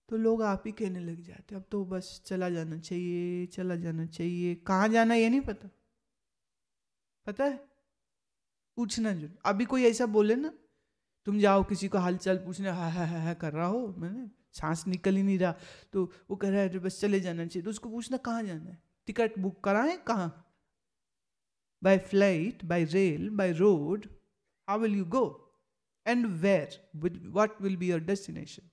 तो लोग आप ही कहने लग जाते अब तो बस चला जाना चाहिए चला जाना चाहिए कहाँ जाना ये नहीं पता पता है पूछना जरूर अभी कोई ऐसा बोले ना तुम जाओ किसी को हालचाल पूछने हा हा हा, हा कर रहा हो मैंने सांस निकल ही नहीं रहा तो वो कह रहा है बस चले जाना चाहिए तो उसको पूछना कहाँ जाना है टिकट बुक कराए कहाँ by flight by rail by road how will you go and where what will be your destination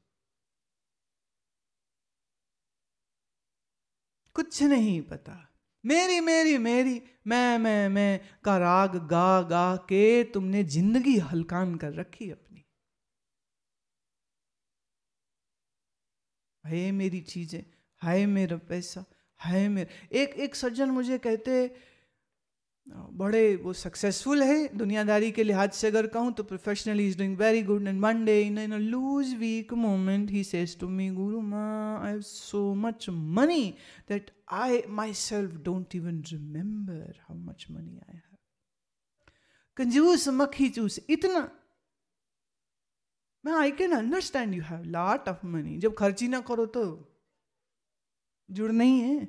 कुछ नहीं पता मेरी मेरी मेरी मैं मैं मैं का राग गा गा के तुमने जिंदगी हलकान कर रखी अब हाय मेरी चीज़ें हाय मेरा पैसा हाय मेरा एक एक सज्जन मुझे कहते बड़े वो सक्सेसफुल है दुनियादारी के लिहाज से अगर कहूँ तो professionally is doing very good and Monday in in loose weak moment he says to me Guru Ma I have so much money that I myself don't even remember how much money I have कंजूस मक्खी चूस इतना मैं I can understand you have lot of money जब खर्ची ना करो तो जुड़ नहीं है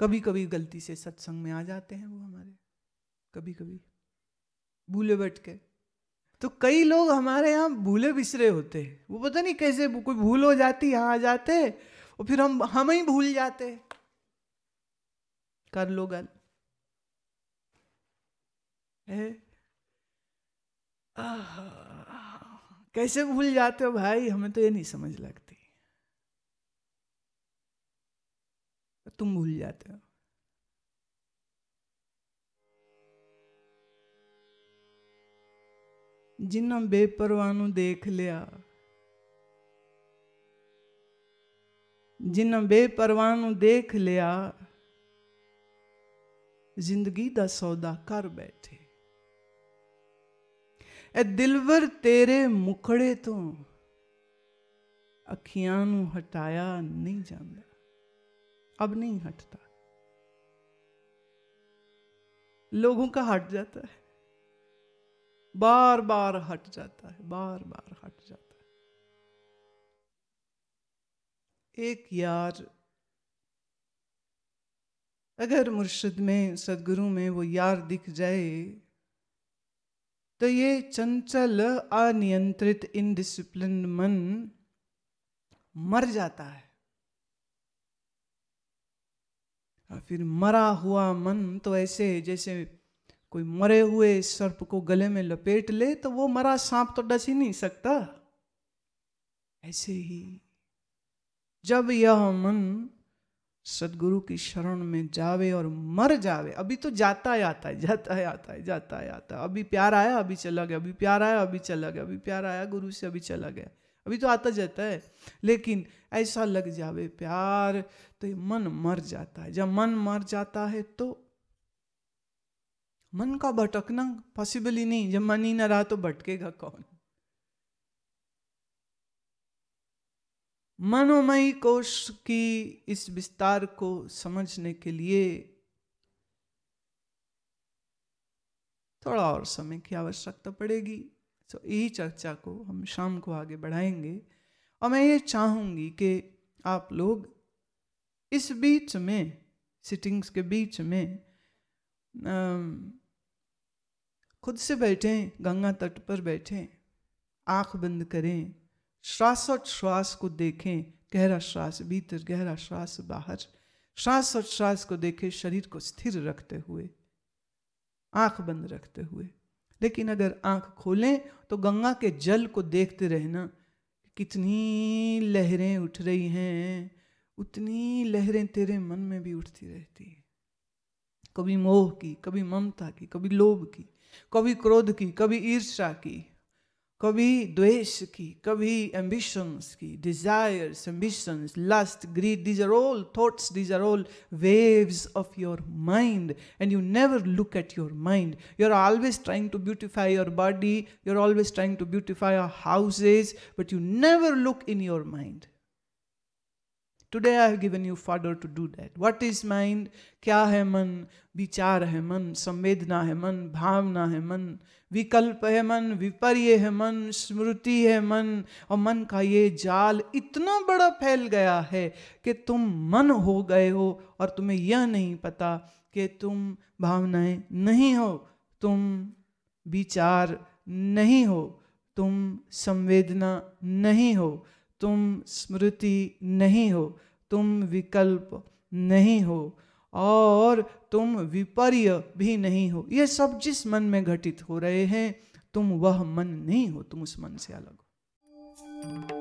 कभी कभी गलती से सत्संग में आ जाते हैं वो हमारे कभी कभी भूले बैठ के तो कई लोग हमारे यहाँ भूले बिसरे होते हैं वो पता नहीं कैसे कोई भूल हो जाती यहाँ आ जाते और फिर हम हम ही भूल जाते हैं कर लो गल कैसे भूल जाते हो भाई हमें तो ये नहीं समझ लगती तुम भूल जाते हो जिन्हों बेपरवाह देख लिया जिन्हों बेपरवाह देख लिया जिंदगी का सौदा कर बैठे ए दिलवर तेरे मुखड़े तो अखिया हटाया नहीं जाता अब नहीं हटता लोगों का हट जाता है बार बार हट जाता है बार बार हट जाता है एक यार अगर मुर्शिद में सदगुरु में वो यार दिख जाए तो ये चंचल अनियंत्रित इनडिसिप्लिन मन मर जाता है और फिर मरा हुआ मन तो ऐसे जैसे कोई मरे हुए सर्प को गले में लपेट ले तो वो मरा सांप तो डस ही नहीं सकता ऐसे ही जब यह मन सदगुरु की शरण में जावे और मर जावे अभी तो जाता है आता है जाता है आता है जाता है आता है अभी प्यार आया अभी चला गया अभी प्यार आया अभी चला गया अभी प्यार आया गुरु से अभी चला गया अभी तो आता जाता है लेकिन ऐसा लग जावे प्यार तो ये मन मर जाता है जब मन मर जाता है तो मन का भटकना पॉसिबल ही नहीं जब मन ही ना रहा तो भटकेगा कौन मनोमयी कोष की इस विस्तार को समझने के लिए थोड़ा और समय की आवश्यकता पड़ेगी तो यही चर्चा को हम शाम को आगे बढ़ाएंगे और मैं ये चाहूँगी कि आप लोग इस बीच में सिटिंग्स के बीच में खुद से बैठें गंगा तट पर बैठें आंख बंद करें श्वास को देखें गहरा श्वास भीतर गहरा श्वास बाहर श्वास और श्वास को देखें शरीर को स्थिर रखते हुए आंख बंद रखते हुए लेकिन अगर आंख खोलें तो गंगा के जल को देखते रहना कितनी लहरें उठ रही हैं उतनी लहरें तेरे मन में भी उठती रहती हैं कभी मोह की कभी ममता की कभी लोभ की कभी क्रोध की कभी ईर्ष्या की कभी द्वेष की कभी एम्बिशंस की desires ambitions lust greed these are all thoughts these are all waves of your mind and you never look at your mind you are always trying to beautify your body you are always trying to beautify your houses but you never look in your mind today I have given you fodder to do that what is mind क्या है मन विचार है मन संवेदना है मन भावना है मन विकल्प है मन विपर्य है मन स्मृति है मन और मन का ये जाल इतना बड़ा फैल गया है कि तुम मन हो गए हो और तुम्हें यह नहीं पता कि तुम भावनाएं नहीं हो तुम विचार नहीं हो तुम संवेदना नहीं हो तुम स्मृति नहीं हो तुम विकल्प नहीं हो और तुम विपर्य भी नहीं हो ये सब जिस मन में घटित हो रहे हैं तुम वह मन नहीं हो तुम उस मन से अलग हो